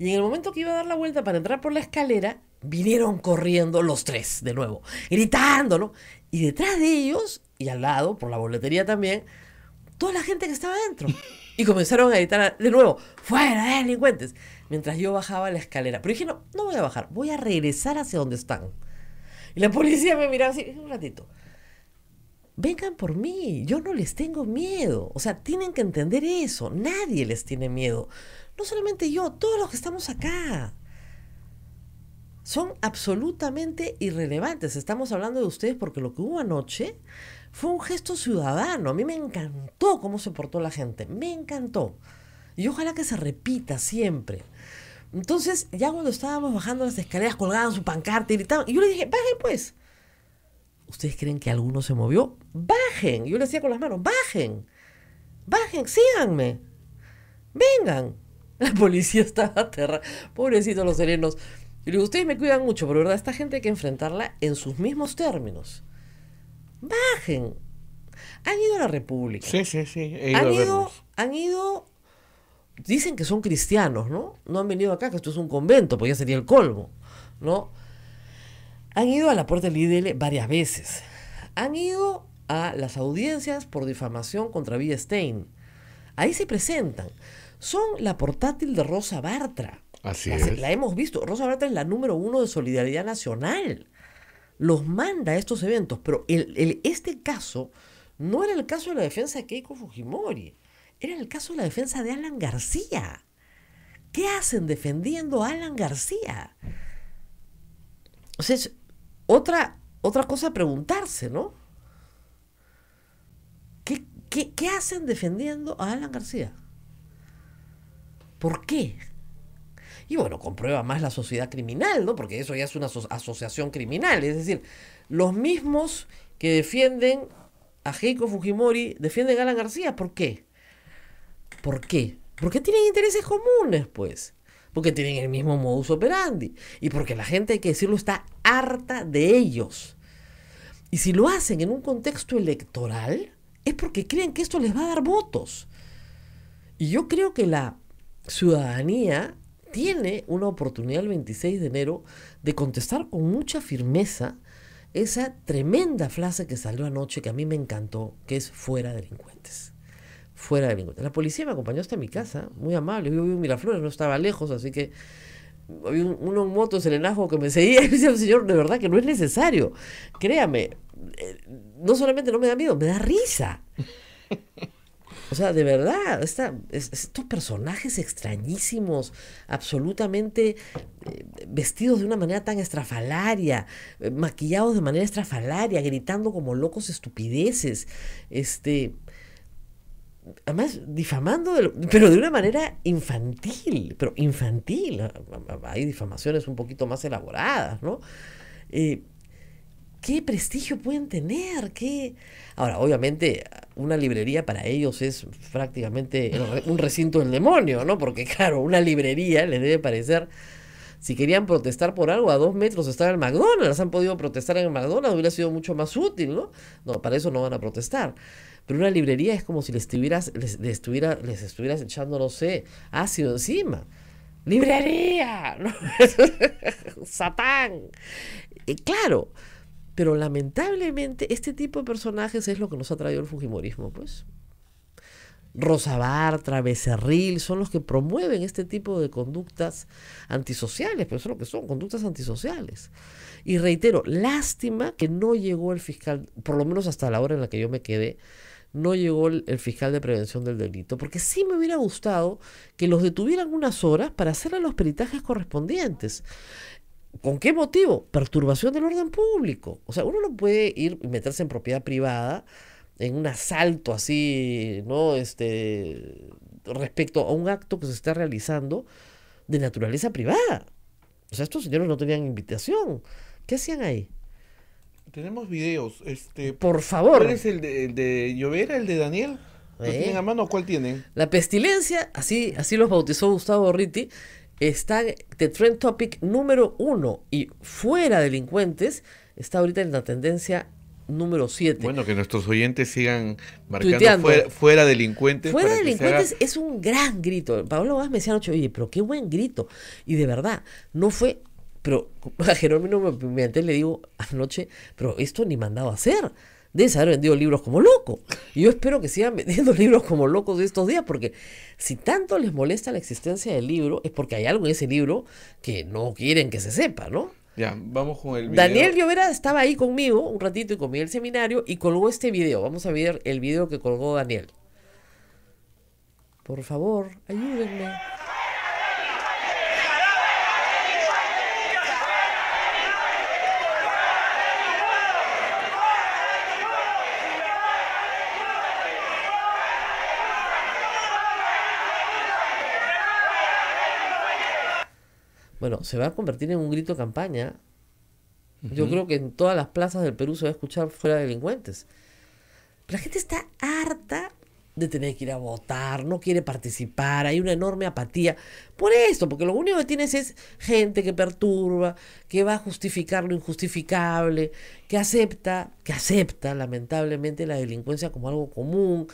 y en el momento que iba a dar la vuelta para entrar por la escalera, vinieron corriendo los tres de nuevo, gritándolo. Y detrás de ellos, y al lado, por la boletería también, toda la gente que estaba adentro. Y comenzaron a gritar de nuevo, fuera, delincuentes. Mientras yo bajaba la escalera. Pero dije, no, no voy a bajar, voy a regresar hacia donde están. Y la policía me miraba así, un ratito. Vengan por mí, yo no les tengo miedo. O sea, tienen que entender eso, nadie les tiene miedo no solamente yo, todos los que estamos acá, son absolutamente irrelevantes. Estamos hablando de ustedes porque lo que hubo anoche fue un gesto ciudadano. A mí me encantó cómo se portó la gente, me encantó. Y ojalá que se repita siempre. Entonces, ya cuando estábamos bajando las escaleras, colgaban su pancarta y gritaban. Y yo le dije, bajen pues. ¿Ustedes creen que alguno se movió? Bajen. Yo le decía con las manos, bajen. Bajen, síganme. Vengan. La policía estaba aterrada. Pobrecitos los serenos. Y ustedes me cuidan mucho, pero verdad, esta gente hay que enfrentarla en sus mismos términos. Bajen. Han ido a la República. Sí, sí, sí. han, ido, Dicen que son cristianos, ¿no? No han venido acá, que esto es un convento, pues ya sería el colmo, ¿no? Han ido a la puerta del IDL varias veces. Han ido a las audiencias por difamación contra Bill Stein. Ahí se presentan son la portátil de Rosa Bartra. Así la, es. La hemos visto. Rosa Bartra es la número uno de Solidaridad Nacional. Los manda a estos eventos, pero el, este caso no era el caso de la defensa de Keiko Fujimori, era el caso de la defensa de Alan García. ¿Qué hacen defendiendo a Alan García? O sea, es otra, otra cosa preguntarse, ¿no? ¿Qué, qué hacen defendiendo a Alan García? ¿Por qué? Y bueno, comprueba más la sociedad criminal, ¿no? Porque eso ya es una asociación criminal. Es decir, los mismos que defienden a Heiko Fujimori defienden a Alan García. ¿Por qué? ¿Por qué? Porque tienen intereses comunes, pues. Porque tienen el mismo modus operandi. Y porque la gente, hay que decirlo, está harta de ellos. Y si lo hacen en un contexto electoral, es porque creen que esto les va a dar votos. Y yo creo que la ciudadanía tiene una oportunidad el 26 de enero de contestar con mucha firmeza esa tremenda frase que salió anoche que a mí me encantó, que es fuera delincuentes. Fuera delincuentes. La policía me acompañó hasta mi casa, muy amable. Yo vivo en Miraflores, no estaba lejos, así que había unos motos el enajo que me seguía y me decía, señor, de verdad que no es necesario. Créame, eh, no solamente no me da miedo, me da risa. O sea, de verdad, esta, estos personajes extrañísimos, absolutamente eh, vestidos de una manera tan estrafalaria, eh, maquillados de manera estrafalaria, gritando como locos estupideces, este, además difamando, pero de una manera infantil, pero infantil. Ah, ah, ah, hay difamaciones un poquito más elaboradas, ¿no? Eh, ¿Qué prestigio pueden tener? ¿Qué? Ahora, obviamente, una librería para ellos es prácticamente un recinto del demonio, ¿no? Porque claro, una librería les debe parecer... Si querían protestar por algo, a dos metros estaba el McDonald's. Han podido protestar en el McDonald's, hubiera sido mucho más útil, ¿no? No, para eso no van a protestar. Pero una librería es como si les, estuvieras, les, les estuvieras echando, no sé, ácido encima. ¡Librería! ¡Satán! claro, pero lamentablemente este tipo de personajes es lo que nos ha traído el Fujimorismo, pues. Rosa Bartra, son los que promueven este tipo de conductas antisociales, pero eso es lo que son, conductas antisociales. Y reitero, lástima que no llegó el fiscal, por lo menos hasta la hora en la que yo me quedé, no llegó el, fiscal de prevención del delito, porque sí me hubiera gustado que los detuvieran unas horas para hacer los peritajes correspondientes. ¿Con qué motivo? Perturbación del orden público. O sea, uno no puede ir y meterse en propiedad privada en un asalto así, ¿no? Este, respecto a un acto que se está realizando de naturaleza privada. O sea, estos señores no tenían invitación. ¿Qué hacían ahí? Tenemos videos. Este, Por favor. ¿Cuál es el de, Llovera, el de Daniel? ¿Lo eh. tienen a mano? ¿Cuál tienen? La pestilencia, así, así los bautizó Gustavo Ritti, está de Trend Topic número uno y fuera delincuentes está ahorita en la tendencia número 7. Bueno, que nuestros oyentes sigan marcando fuera, fuera delincuentes. Fuera delincuentes es un gran grito. Pablo Vázquez me decía anoche, oye, pero qué buen grito. Y de verdad, no fue. Pero a Jerónimo me, le digo anoche, pero esto ni mandado a hacer de haber vendido libros como loco. Y yo espero que sigan vendiendo libros como locos De estos días, porque si tanto les molesta la existencia del libro, es porque hay algo en ese libro que no quieren que se sepa, ¿no? Ya, vamos con el video. Daniel Llovera estaba ahí conmigo un ratito y conmigo el seminario y colgó este video. Vamos a ver el video que colgó Daniel. Por favor, ayúdenme. Bueno, se va a convertir en un grito campaña. Yo creo que en todas las plazas del Perú se va a escuchar fuera delincuentes. la gente está harta de tener que ir a votar, no quiere participar, hay una enorme apatía. Por esto, porque lo único que tienes es gente que perturba, que va a justificar lo injustificable, que acepta, que acepta lamentablemente la delincuencia como algo común.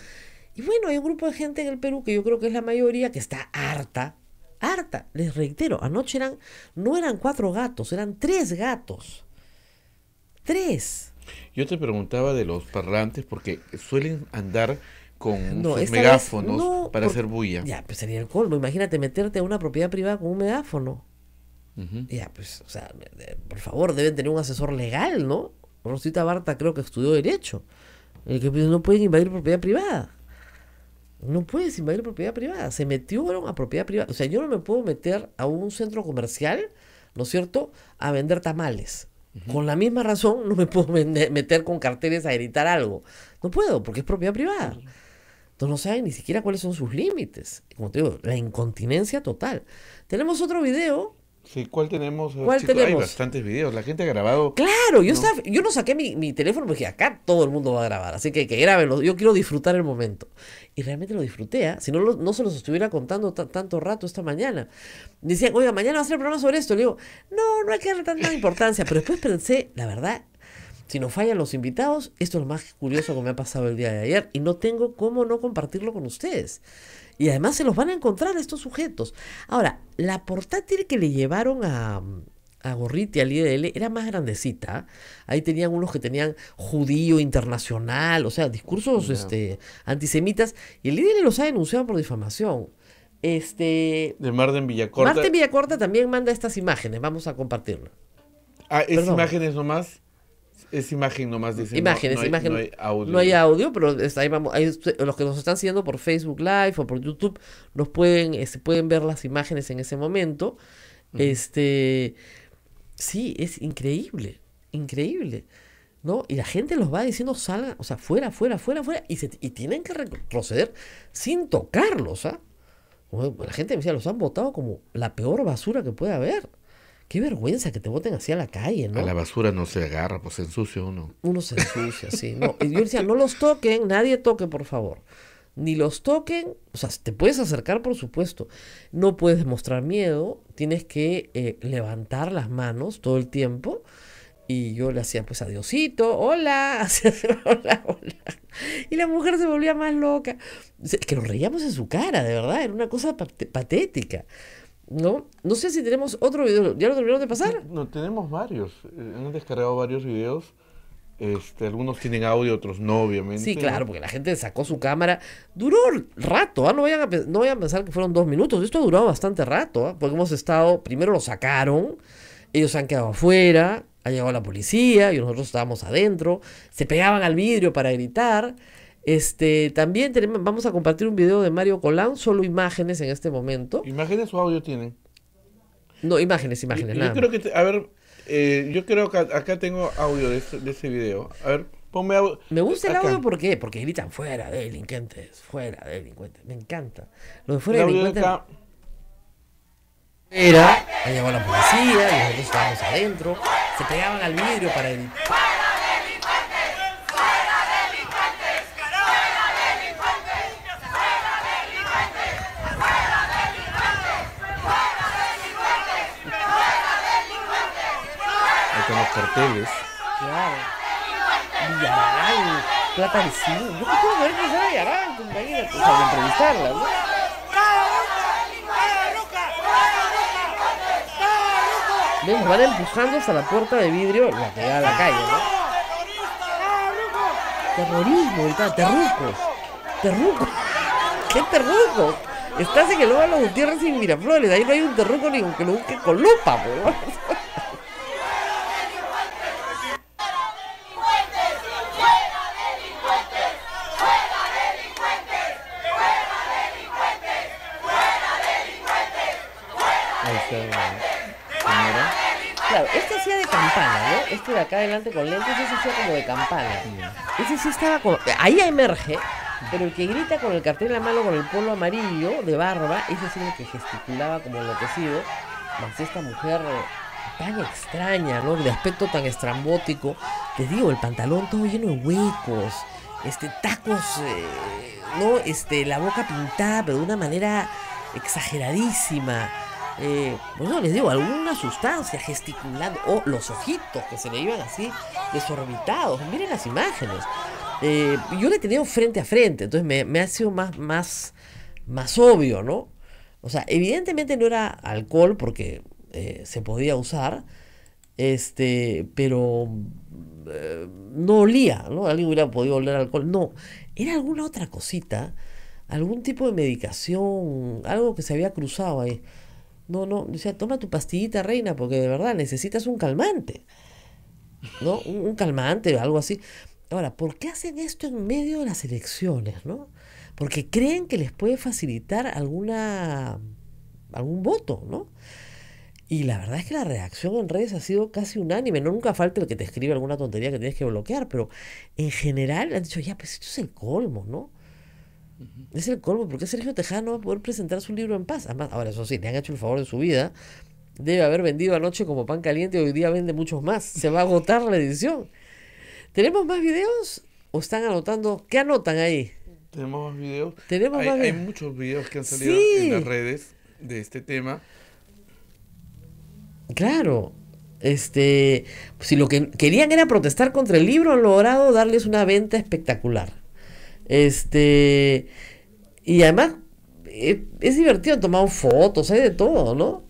Y bueno, hay un grupo de gente en el Perú que yo creo que es la mayoría que está harta harta. Les reitero, anoche eran, no eran cuatro gatos, eran tres gatos. Tres. Yo te preguntaba de los parlantes porque suelen andar con megáfonos para hacer bulla. Ya, pues sería el colmo. Imagínate meterte a una propiedad privada con un megáfono. Ya, pues, o sea, por favor, deben tener un asesor legal, ¿no? Rosita Barta creo que estudió Derecho. Eh, que pues, no pueden invadir propiedad privada. No puedes invadir propiedad privada. Se metieron a propiedad privada. O sea, yo no me puedo meter a un centro comercial, ¿no es cierto?, a vender tamales. Con la misma razón no me puedo meter con carteles a editar algo. No puedo, porque es propiedad privada. Entonces no saben ni siquiera cuáles son sus límites. Como te digo, la incontinencia total. Tenemos otro video Sí, ¿cuál tenemos? Ah, hay bastantes videos, la gente ha grabado. Claro, yo, ¿no? Estaba, yo no saqué mi, teléfono porque acá todo el mundo va a grabar, así que que grábenlo, yo quiero disfrutar el momento. Y realmente lo disfruté, ¿ah? si no, no se los estuviera contando tanto rato esta mañana. Decían, oiga, mañana va a ser el programa sobre esto. Le digo, no, no hay que darle tanta importancia, pero después pensé, la verdad, si no fallan los invitados, esto es lo más curioso que me ha pasado el día de ayer y no tengo cómo no compartirlo con ustedes. Y además se los van a encontrar estos sujetos. Ahora, la portátil que le llevaron a, a Gorriti, al IDL, era más grandecita. Ahí tenían unos que tenían judío internacional, o sea, discursos este, antisemitas. Y el IDL los ha denunciado por difamación. Este. De Marden Villacorta. Marden Villacorta también manda estas imágenes, vamos a compartirlo. Ah, es imágenes nomás. Es, imagen nomás, dicen. imágenes no, hay, audio. pero los que nos están siguiendo por Facebook Live o por YouTube nos pueden, eh, pueden ver las imágenes en ese momento. Este, sí, es increíble, increíble. ¿no? Y la gente los va diciendo, salgan, o sea, fuera, fuera, fuera, fuera, y, tienen que retroceder sin tocarlos, ¿ah? La gente me decía, los han votado como la peor basura que puede haber. Qué vergüenza que te voten así a la calle, ¿no? A la basura no se agarra, pues se ensucia uno. Uno se ensucia, sí. No. Y yo decía, no los toquen, nadie toque, por favor. Ni los toquen, o sea, te puedes acercar, por supuesto. No puedes mostrar miedo, tienes que eh, levantar las manos todo el tiempo. Y yo le hacía, pues, adiosito, hola, hola, hola. Y la mujer se volvía más loca. que nos reíamos en su cara, de verdad, era una cosa patética. ¿no? No sé si tenemos otro video. ¿Ya lo terminaron de pasar? No, tenemos varios. Eh, han descargado varios videos. Este, algunos tienen audio, otros no, obviamente. Sí, claro, porque la gente sacó su cámara. Duró rato, ¿ah? no, vayan a, no vayan a pensar que fueron dos minutos. Esto ha bastante rato, ¿ah? porque hemos estado. Primero lo sacaron, ellos se han quedado afuera, ha llegado la policía y nosotros estábamos adentro. Se pegaban al vidrio para gritar. Este, también tenemos, vamos a compartir un video de Mario Colán, solo imágenes en este momento. ¿Imágenes o audio tienen? No, imágenes, imágenes. Yo, nada yo creo que, a ver, eh, yo creo que acá tengo audio de, ese este video. A ver, ponme audio. Me gusta el audio ¿por porque gritan fuera delincuentes, fuera de delincuentes. Me encanta. Lo de fuera delincuentes. De Era, ahí la policía, y nosotros estábamos adentro. Se pegaban al medio para con los carteles. Claro. Villarán, Plata de Cine. Yo puedo ver que sea Villarán, compañera. Pues para entrevistarla, ¿no? van empujando hasta la puerta de vidrio, la que a la calle, ¿no? Terrorismo, ahorita, terruco. Terruco. ¿Qué terrucos? Estás en el óvalo Gutiérrez sin Miraflores, ahí no hay un terruco ni que lo busque con lupa, ¿no? acá adelante con lentes, ese sí como de campana. Mm. Ese sí estaba como. Ahí emerge, pero el que grita con el cartel en la mano con el polo amarillo de barba, ese sí es el que gesticulaba como enloquecido. Más esta mujer tan extraña, ¿no? De aspecto tan estrambótico. Te digo, el pantalón todo lleno de huecos. Este, tacos, eh, ¿no? Este, la boca pintada, pero de una manera exageradísima eh, bueno, pues les digo, alguna sustancia gesticulando, o los ojitos que se le iban así desorbitados. Miren las imágenes. Eh, yo le tenía frente a frente, entonces me, ha sido más, más, más obvio, ¿no? O sea, evidentemente no era alcohol porque eh, se podía usar, este, pero eh, no olía, ¿no? Alguien hubiera podido oler alcohol. No, era alguna otra cosita, algún tipo de medicación, algo que se había cruzado ahí. No, no, o sea, toma tu pastillita, reina, porque de verdad necesitas un calmante. ¿No? Un, calmante calmante, algo así. Ahora, ¿por qué hacen esto en medio de las elecciones, no? Porque creen que les puede facilitar alguna algún voto, ¿no? Y la verdad es que la reacción en redes ha sido casi unánime. No nunca falta el que te escribe alguna tontería que tienes que bloquear, pero en general han dicho, ya, pues esto es el colmo, ¿no? Es el colmo, porque Sergio Tejano va a poder presentar su libro en paz. Además, ahora eso sí, le han hecho el favor de su vida. Debe haber vendido anoche como pan caliente, y hoy día vende muchos más. Se va a agotar la edición. ¿Tenemos más videos? ¿O están anotando? ¿Qué anotan ahí? Tenemos más videos. hay, muchos videos que han salido en las redes de este tema. Claro. Este, si lo que querían era protestar contra el libro, han logrado darles una venta espectacular. Este. Y además, eh, es divertido, tomar fotos, hay de todo, ¿no?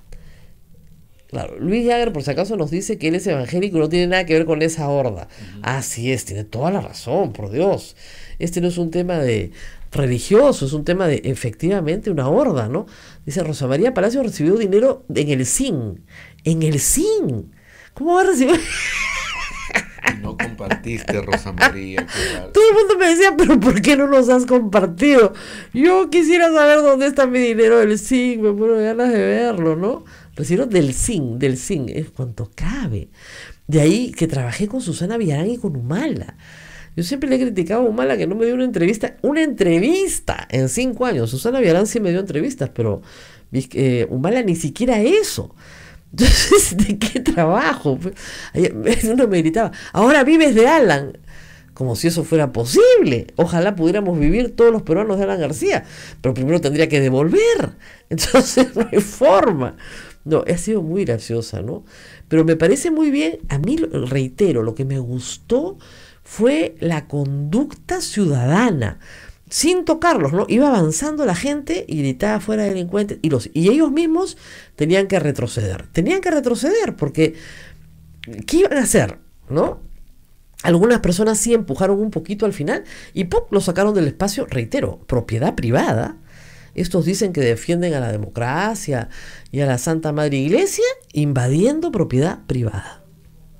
Claro, Luis Jagger, por si acaso, nos dice que él es evangélico y no tiene nada que ver con esa horda. Así ah, es, tiene toda la razón, por Dios. Este no es un tema de religioso, es un tema de efectivamente una horda, ¿no? Dice Rosa María Palacio recibió dinero en el SIN. En el SIN. ¿Cómo va a recibir? no compartiste, Rosa María. Todo el mundo me decía, pero ¿por qué no nos has compartido? Yo quisiera saber dónde está mi dinero del sin me muero ganas de verlo, ¿no? recién del zinc, del zinc, es cuanto cabe. De ahí que trabajé con Susana Villarán y con Humala. Yo siempre le he criticado a Humala que no me dio una entrevista, una entrevista en cinco años. Susana Villarán sí me dio entrevistas, pero eh, Humala ni siquiera eso. ¿de qué trabajo? Uno me gritaba, ahora vives de Alan. Como si eso fuera posible. Ojalá pudiéramos vivir todos los peruanos de Alan García. Pero primero tendría que devolver. Entonces no hay forma. No, ha sido muy graciosa, ¿no? Pero me parece muy bien, a mí reitero, lo que me gustó fue la conducta ciudadana sin tocarlos, ¿no? Iba avanzando la gente y gritaba fuera de delincuentes y, los, y ellos mismos tenían que retroceder. Tenían que retroceder porque ¿qué iban a hacer? ¿No? Algunas personas sí empujaron un poquito al final y ¡pop! lo sacaron del espacio, reitero, propiedad privada. Estos dicen que defienden a la democracia y a la Santa Madre Iglesia invadiendo propiedad privada.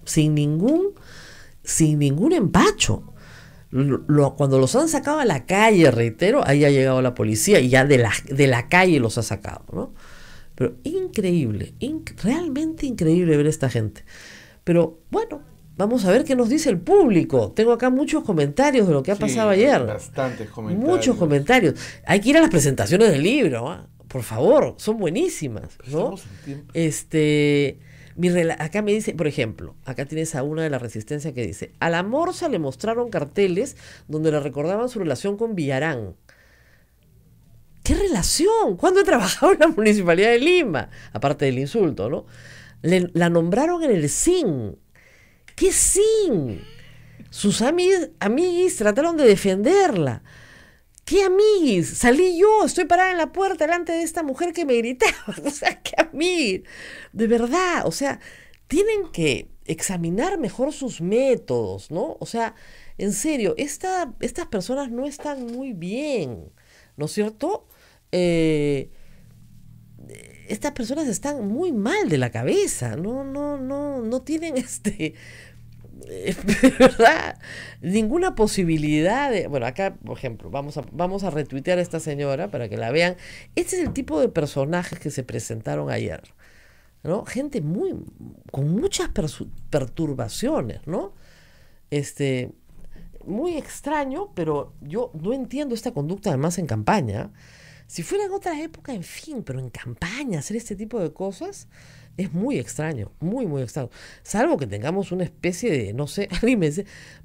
Sin ningún sin ningún empacho cuando los han sacado a la calle, reitero, ahí ha llegado la policía y ya de la, de la calle los ha sacado, ¿no? Pero increíble, realmente increíble ver esta gente. Pero bueno, vamos a ver qué nos dice el público. Tengo acá muchos comentarios de lo que ha pasado ayer. Bastantes comentarios. Muchos comentarios. Hay que ir a las presentaciones del libro, ¿ah? por favor, son buenísimas, ¿no? Este acá me dice, por ejemplo, acá tienes a una de la resistencia que dice, a la Morsa le mostraron carteles donde le recordaban su relación con Villarán. ¿Qué relación? ¿Cuándo he trabajado en la Municipalidad de Lima? Aparte del insulto, ¿no? la nombraron en el SIN. ¿Qué SIN? Sus amigos amiguis trataron de defenderla. ¿Qué mí? Salí yo, estoy parada en la puerta delante de esta mujer que me gritaba. O sea, ¿qué mí? De verdad, o sea, tienen que examinar mejor sus métodos, ¿no? O sea, en serio, estas personas no están muy bien, ¿no es cierto? Eh, estas personas están muy mal de la cabeza, no, no, no, no tienen este, verdad, ninguna posibilidad de... Bueno, acá, por ejemplo, vamos a, vamos a retuitear a esta señora para que la vean. Este es el tipo de personajes que se presentaron ayer, ¿no? Gente muy, con muchas perturbaciones, ¿no? Este, muy extraño, pero yo no entiendo esta conducta además en campaña. Si fuera en otra época, en fin, pero en campaña hacer este tipo de cosas es muy extraño, muy, muy extraño. Salvo que tengamos una especie de, no sé, alguien me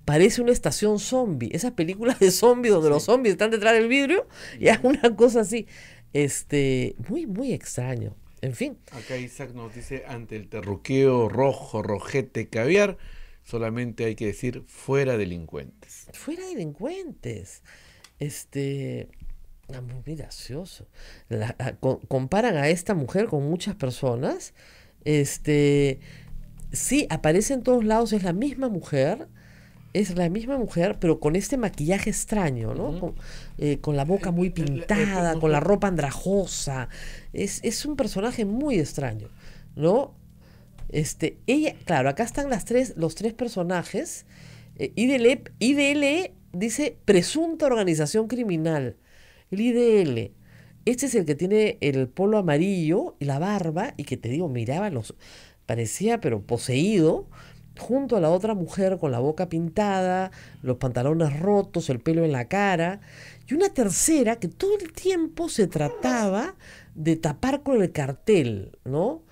parece una estación zombie. Esas películas de zombies donde los zombies están detrás del vidrio y es una cosa así. Este, muy, muy extraño. En fin. Acá Isaac nos dice, ante el terruqueo rojo, rojete, caviar, solamente hay que decir fuera delincuentes. Fuera delincuentes. Este, muy gracioso. Ah, comparan a esta mujer con muchas personas. Este, sí, aparece en todos lados, es la misma mujer. Es la misma mujer, pero con este maquillaje extraño, ¿no? Eh, con, la boca muy pintada, con la ropa andrajosa. Es, un personaje muy extraño, ¿no? Este, ella, claro, acá están las tres, los tres personajes. Eh, IDLE dice presunta organización criminal. El IDL. Este es el que tiene el polo amarillo y la barba y que te digo, miraba los... parecía pero poseído junto a la otra mujer con la boca pintada, los pantalones rotos, el pelo en la cara, y una tercera que todo el tiempo se trataba de tapar con el cartel, ¿no?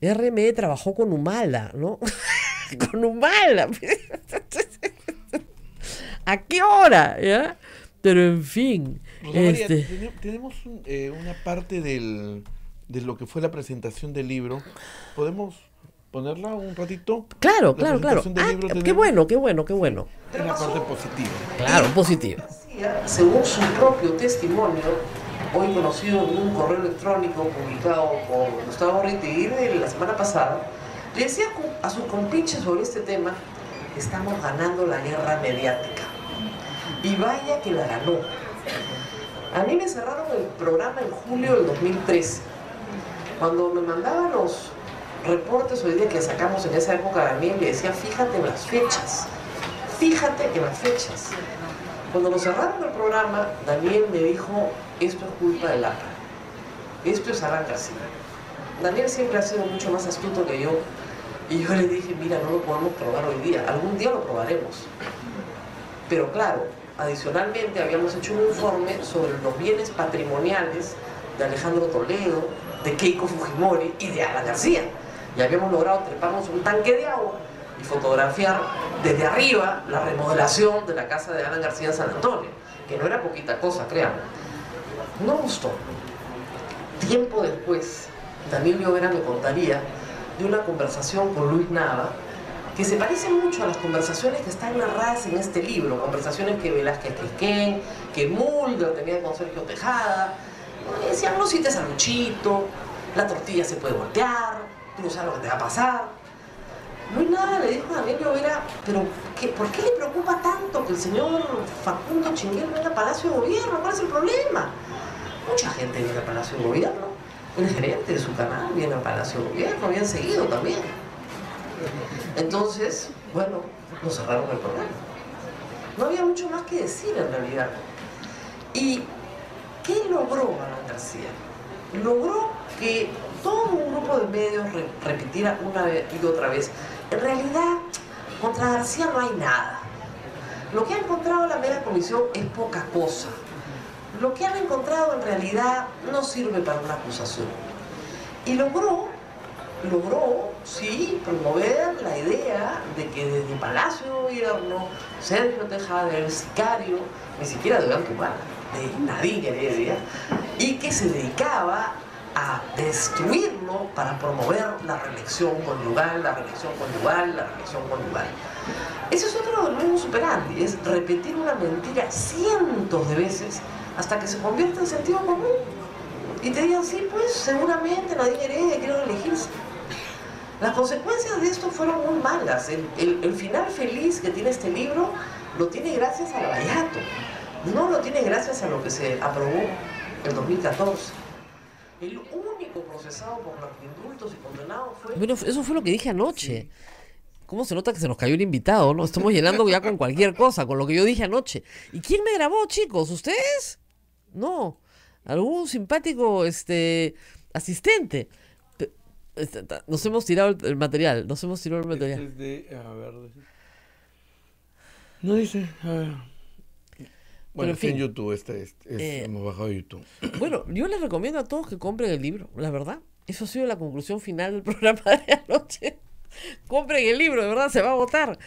RME trabajó con Humala, ¿no? con Humala. ¿A qué hora? Pero en fin, pues, este. tenemos eh, una parte de lo que fue la presentación del libro. ¿Podemos ponerla un ratito? Claro, claro, claro. Ah, qué bueno, qué bueno, qué bueno. Es parte positiva. Claro, positiva. Según su propio testimonio, hoy conocido en un correo electrónico publicado por Gustavo de la semana pasada, le decía a sus compinche sobre este tema, estamos ganando la guerra mediática. Y vaya que la ganó. A mí me cerraron el programa en julio del 2013. Cuando me mandaban los reportes hoy día que sacamos en esa época Daniel me decía, fíjate en las fechas. Fíjate en las fechas. Cuando nos cerraron el programa, Daniel me dijo, esto es culpa del APA. Esto es Alan García. Daniel siempre ha sido mucho más astuto que yo. Y yo le dije, mira, no lo podemos probar hoy día. Algún día lo probaremos. Pero claro, adicionalmente habíamos hecho un informe sobre los bienes patrimoniales de Alejandro Toledo, de Keiko Fujimori y de Alan García. Y habíamos logrado treparnos un tanque de agua y fotografiar desde arriba la remodelación de la casa de Alan García en San Antonio, que no era poquita cosa, crean. No gustó. Tiempo después, Daniel Vera me contaría de una conversación con Luis Nava, que se parecen mucho a las conversaciones que están narradas en este libro, conversaciones que Velázquez Quisquén, que Mulder tenía con Sergio Tejada, decían, no si te Luchito, la tortilla se puede voltear, tú no sabes lo que te va a pasar. No hay nada, le dijo a Daniel Llovera, pero ¿por qué le preocupa tanto que el señor Facundo Chinguel venga a Palacio de Gobierno? ¿Cuál es el problema? Mucha gente viene a Palacio de Gobierno, un gerente de su canal viene a Palacio de Gobierno, bien seguido también. Entonces, bueno, nos cerraron el problema No había mucho más que decir en realidad. ¿Y qué logró Ana García? Logró que todo un grupo de medios repitiera una y otra vez. En realidad, contra García no hay nada. Lo que ha encontrado la mera comisión es poca cosa. Lo que han encontrado en realidad no sirve para una acusación. Y logró logró, sí, promover la idea de que desde Palacio de Gobierno, Sergio Tejada, el sicario, ni siquiera de Banco Humana, de nadie quería decir, y que se dedicaba a destruirlo para promover la reelección conyugal, la reelección conyugal, la reelección conyugal. Ese es otro de los superandi, es repetir una mentira cientos de veces hasta que se convierte en sentido común. Y te digan, sí, pues seguramente nadie quiere elegirse. Las consecuencias de esto fueron muy malas. El, el, final feliz que tiene este libro lo tiene gracias al vallato, no lo tiene gracias a lo que se aprobó en 2014. El único procesado por indultos y condenado fue... Bueno, eso fue lo que dije anoche. ¿Cómo se nota que se nos cayó el invitado? No estamos llenando ya con cualquier cosa, con lo que yo dije anoche. ¿Y quién me grabó, chicos? ¿Ustedes? No algún simpático este asistente. Este, nos hemos tirado el, material, nos hemos tirado el material. no dice, a Bueno, en, YouTube, este, este es, eh, hemos bajado YouTube. Bueno, yo les recomiendo a todos que compren el libro, la verdad. Eso ha sido la conclusión final del programa de anoche. compren el libro, de verdad, se va a votar.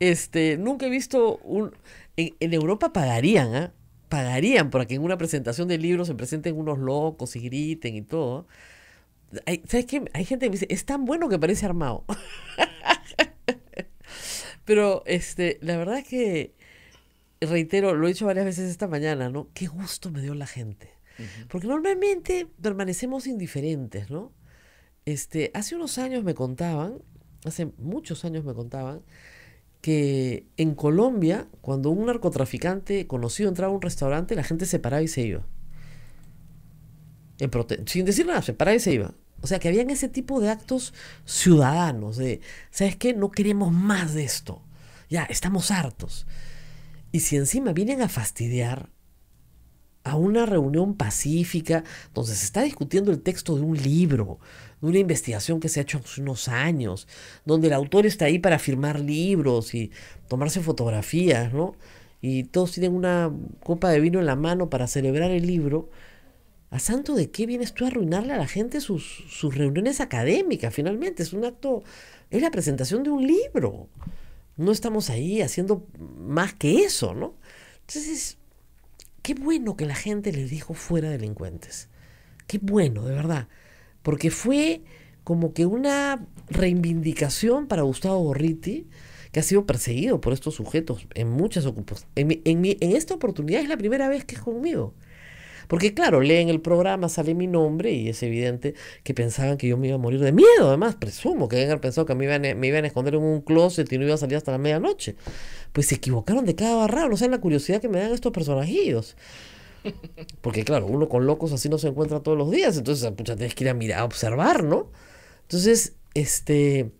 Este, nunca he visto un... En, Europa pagarían, ¿ah? pagarían para que en una presentación de libro se presenten unos locos y griten y todo. Hay, ¿Sabes qué? Hay gente que me dice, es tan bueno que parece armado. Pero este, la verdad es que, reitero, lo he dicho varias veces esta mañana, ¿no? Qué gusto me dio la gente. Porque normalmente permanecemos indiferentes, ¿no? Este, hace unos años me contaban, hace muchos años me contaban, que en Colombia, cuando un narcotraficante conocido entraba a un restaurante, la gente se paraba y se iba. sin decir nada, se paraba y se iba. O sea, que habían ese tipo de actos ciudadanos, de, ¿sabes qué? No queremos más de esto. Ya, estamos hartos. Y si encima vienen a fastidiar a una reunión pacífica donde se está discutiendo el texto de un libro, de una investigación que se ha hecho hace unos años, donde el autor está ahí para firmar libros y tomarse fotografías, ¿no? Y todos tienen una copa de vino en la mano para celebrar el libro. ¿A santo de qué vienes tú a arruinarle a la gente sus, reuniones académicas? Finalmente, es un acto, es la presentación de un libro. No estamos ahí haciendo más que eso, ¿no? Entonces, qué bueno que la gente le dijo fuera delincuentes. Qué bueno, de verdad porque fue como que una reivindicación para Gustavo Gorriti, que ha sido perseguido por estos sujetos en muchas ocupaciones. En, esta oportunidad es la primera vez que es conmigo. Porque claro, leen el programa, sale mi nombre y es evidente que pensaban que yo me iba a morir de miedo. Además, presumo que deben pensado que me iban, a, me iban a esconder en un closet y no iba a salir hasta la medianoche. Pues se equivocaron de cada barra, no sea, la curiosidad que me dan estos personajillos. Porque claro, uno con locos así no se encuentra todos los días, entonces ah, pucha, tienes que ir a mirar, a observar, ¿no? Entonces, este,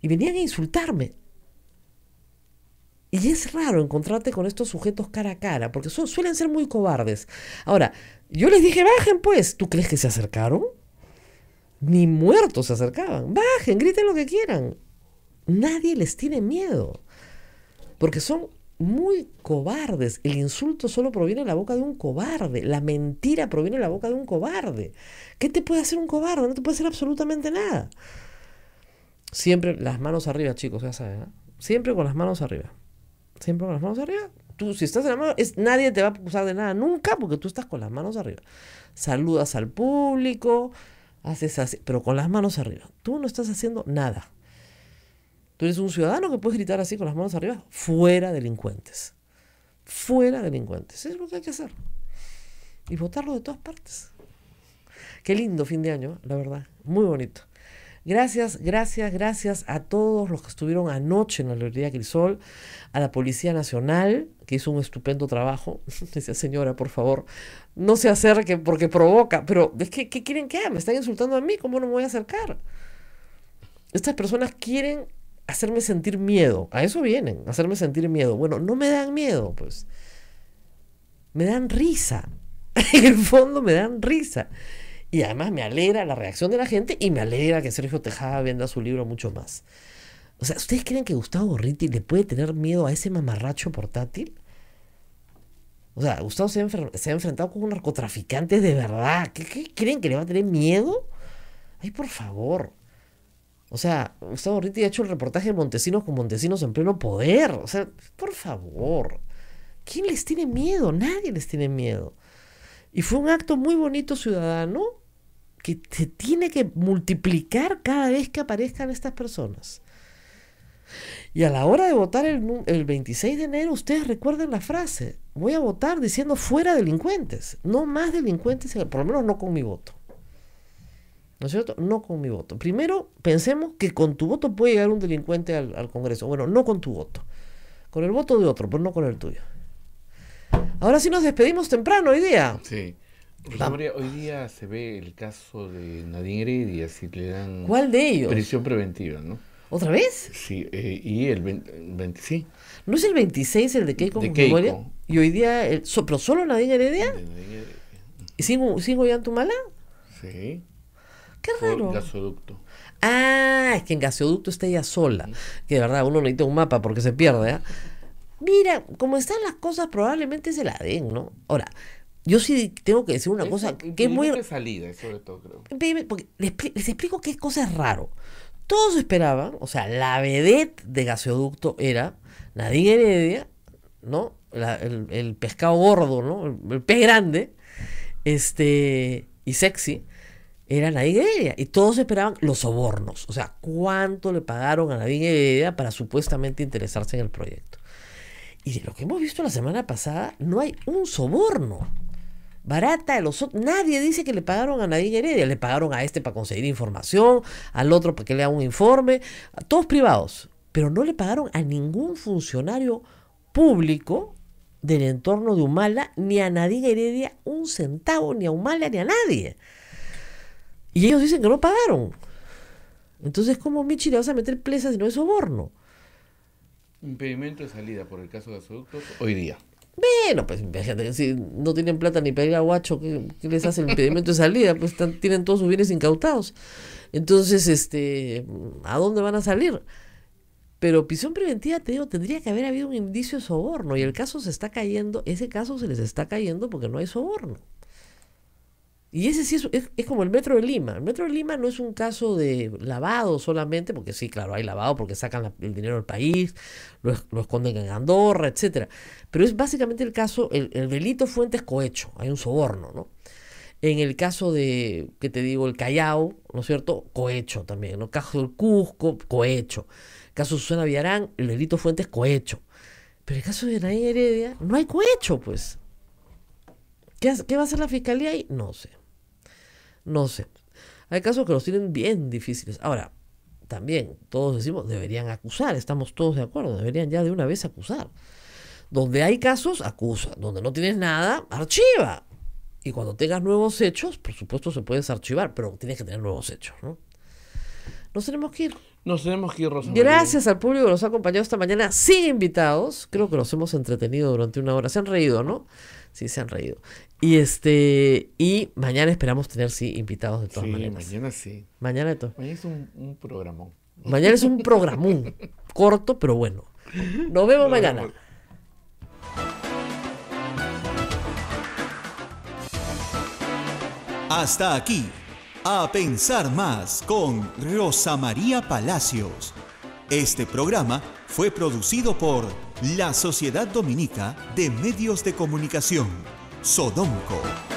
y venían a insultarme. Y es raro encontrarte con estos sujetos cara a cara, porque suelen ser muy cobardes. Ahora, yo les dije, bajen pues, ¿tú crees que se acercaron? Ni muertos se acercaban. Bajen, griten lo que quieran. Nadie les tiene miedo. Porque son muy cobardes. El insulto solo proviene de la boca de un cobarde. La mentira proviene de la boca de un cobarde. ¿Qué te puede hacer un cobarde? No te puede hacer absolutamente nada. Siempre las manos arriba, chicos, ya saben. Siempre con las manos arriba. Siempre con las manos arriba. Tú, si estás en la mano, es, nadie te va a acusar de nada nunca porque tú estás con las manos arriba. Saludas al público, haces así, pero con las manos arriba. Tú no estás haciendo nada. Tú eres un ciudadano que puedes gritar así con las manos arriba, fuera delincuentes. Fuera delincuentes. Es lo que hay que hacer. Y votarlo de todas partes. Qué lindo fin de año, la verdad. Muy bonito. Gracias, gracias, gracias a todos los que estuvieron anoche en la librería Sol, a la Policía Nacional, que hizo un estupendo trabajo. Decía, señora, por favor, no se acerque porque provoca. Pero es que, ¿qué quieren que haga? Me están insultando a mí, ¿cómo no me voy a acercar? Estas personas quieren hacerme sentir miedo. A eso vienen, hacerme sentir miedo. Bueno, no me dan miedo, pues. Me dan risa. en el fondo me dan risa. Y además me alegra la reacción de la gente y me alegra que Sergio Tejada venda su libro mucho más. O sea, ¿ustedes creen que Gustavo Gorriti le puede tener miedo a ese mamarracho portátil? O sea, Gustavo se ha, enfrentado con un narcotraficante de verdad. ¿Qué, ¿Qué creen que le va a tener miedo? Ay, por favor. O sea, Gustavo Ritti ha hecho el reportaje de Montesinos con Montesinos en pleno poder. O sea, por favor. ¿Quién les tiene miedo? Nadie les tiene miedo. Y fue un acto muy bonito ciudadano que se tiene que multiplicar cada vez que aparezcan estas personas. Y a la hora de votar el, el 26 de enero, ustedes recuerden la frase, voy a votar diciendo fuera delincuentes, no más delincuentes, por lo menos no con mi voto. ¿No es cierto? No con mi voto. Primero, pensemos que con tu voto puede llegar un delincuente al, Congreso. Bueno, no con tu voto. Con el voto de otro, pero no con el tuyo. Ahora sí nos despedimos temprano hoy día. Sí. hoy día se ve el caso de Nadine Heredia, si le dan ¿Cuál de ellos? prisión preventiva, ¿no? ¿Otra vez? Sí, eh, y el 20, sí. ¿No es el 26 el de Keiko, Y hoy día, el, ¿pero solo Nadine Heredia? De Nadine Heredia. ¿Y sin, sin Ollantumala? Sí. Qué raro. gasoducto. Ah, es que en gasoducto está ella sola. Que de verdad, uno necesita un mapa porque se pierde. ¿eh? Mira, como están las cosas, probablemente se la den, ¿no? Ahora, yo sí tengo que decir una cosa que es muy. salida, sobre todo, creo. les, explico qué cosa es raro. Todos esperaban, o sea, la vedette de gasoducto era la Heredia, ¿no? el, pescado gordo, ¿no? El, pez grande, este, y sexy era Nadine Heredia. Y todos esperaban los sobornos. O sea, cuánto le pagaron a Nadine Heredia para supuestamente interesarse en el proyecto. Y de lo que hemos visto la semana pasada, no hay un soborno. Barata de los Nadie dice que le pagaron a Nadine Heredia. Le pagaron a este para conseguir información, al otro para que haga un informe. A todos privados. Pero no le pagaron a ningún funcionario público del entorno de Humala, ni a Nadine Heredia un centavo, ni a Humala, ni a nadie. Y ellos dicen que no pagaron. Entonces, ¿cómo Michi le vas a meter presa si no es soborno? Impedimento de salida por el caso de gasoductos hoy día. Bueno, pues imagínate, si no tienen plata ni para a Guacho, ¿qué, les hace el impedimento de salida? Pues tienen todos sus bienes incautados. Entonces, este, ¿a dónde van a salir? Pero prisión preventiva, te digo, tendría que haber habido un indicio de soborno y el caso se está cayendo, ese caso se les está cayendo porque no hay soborno. Y ese sí es, es, como el Metro de Lima. El Metro de Lima no es un caso de lavado solamente, porque sí, claro, hay lavado porque sacan el dinero del país, lo, esconden en Andorra, etcétera. Pero es básicamente el caso, el, delito fuente es cohecho, hay un soborno, ¿no? En el caso de, que te digo, el Callao, ¿no es cierto? Cohecho también, ¿no? Caso del Cusco, cohecho. Caso de Susana Villarán, el delito fuente es cohecho. Pero el caso de Nay Heredia, no hay cohecho, pues. ¿Qué, ¿Qué va a hacer la fiscalía ahí? No sé. No sé. Hay casos que los tienen bien difíciles. Ahora, también todos decimos, deberían acusar, estamos todos de acuerdo, deberían ya de una vez acusar. Donde hay casos, acusa. Donde no tienes nada, archiva. Y cuando tengas nuevos hechos, por supuesto se puedes archivar, pero tienes que tener nuevos hechos, ¿no? Nos tenemos que ir. Nos tenemos que ir, Gracias al público que nos ha acompañado esta mañana sin invitados. Creo que nos hemos entretenido durante una hora. Se han reído, ¿no? Sí, se han reído. Y este, y mañana esperamos tener, sí, invitados de todas sí, Mañana sí. Mañana de todo. Mañana es un, un programón. Mañana es un programón. corto, pero bueno. Nos vemos mañana. Hasta aquí, a pensar más con Rosa María Palacios. Este programa fue producido por la Sociedad Dominica de Medios de Comunicación. 索东科。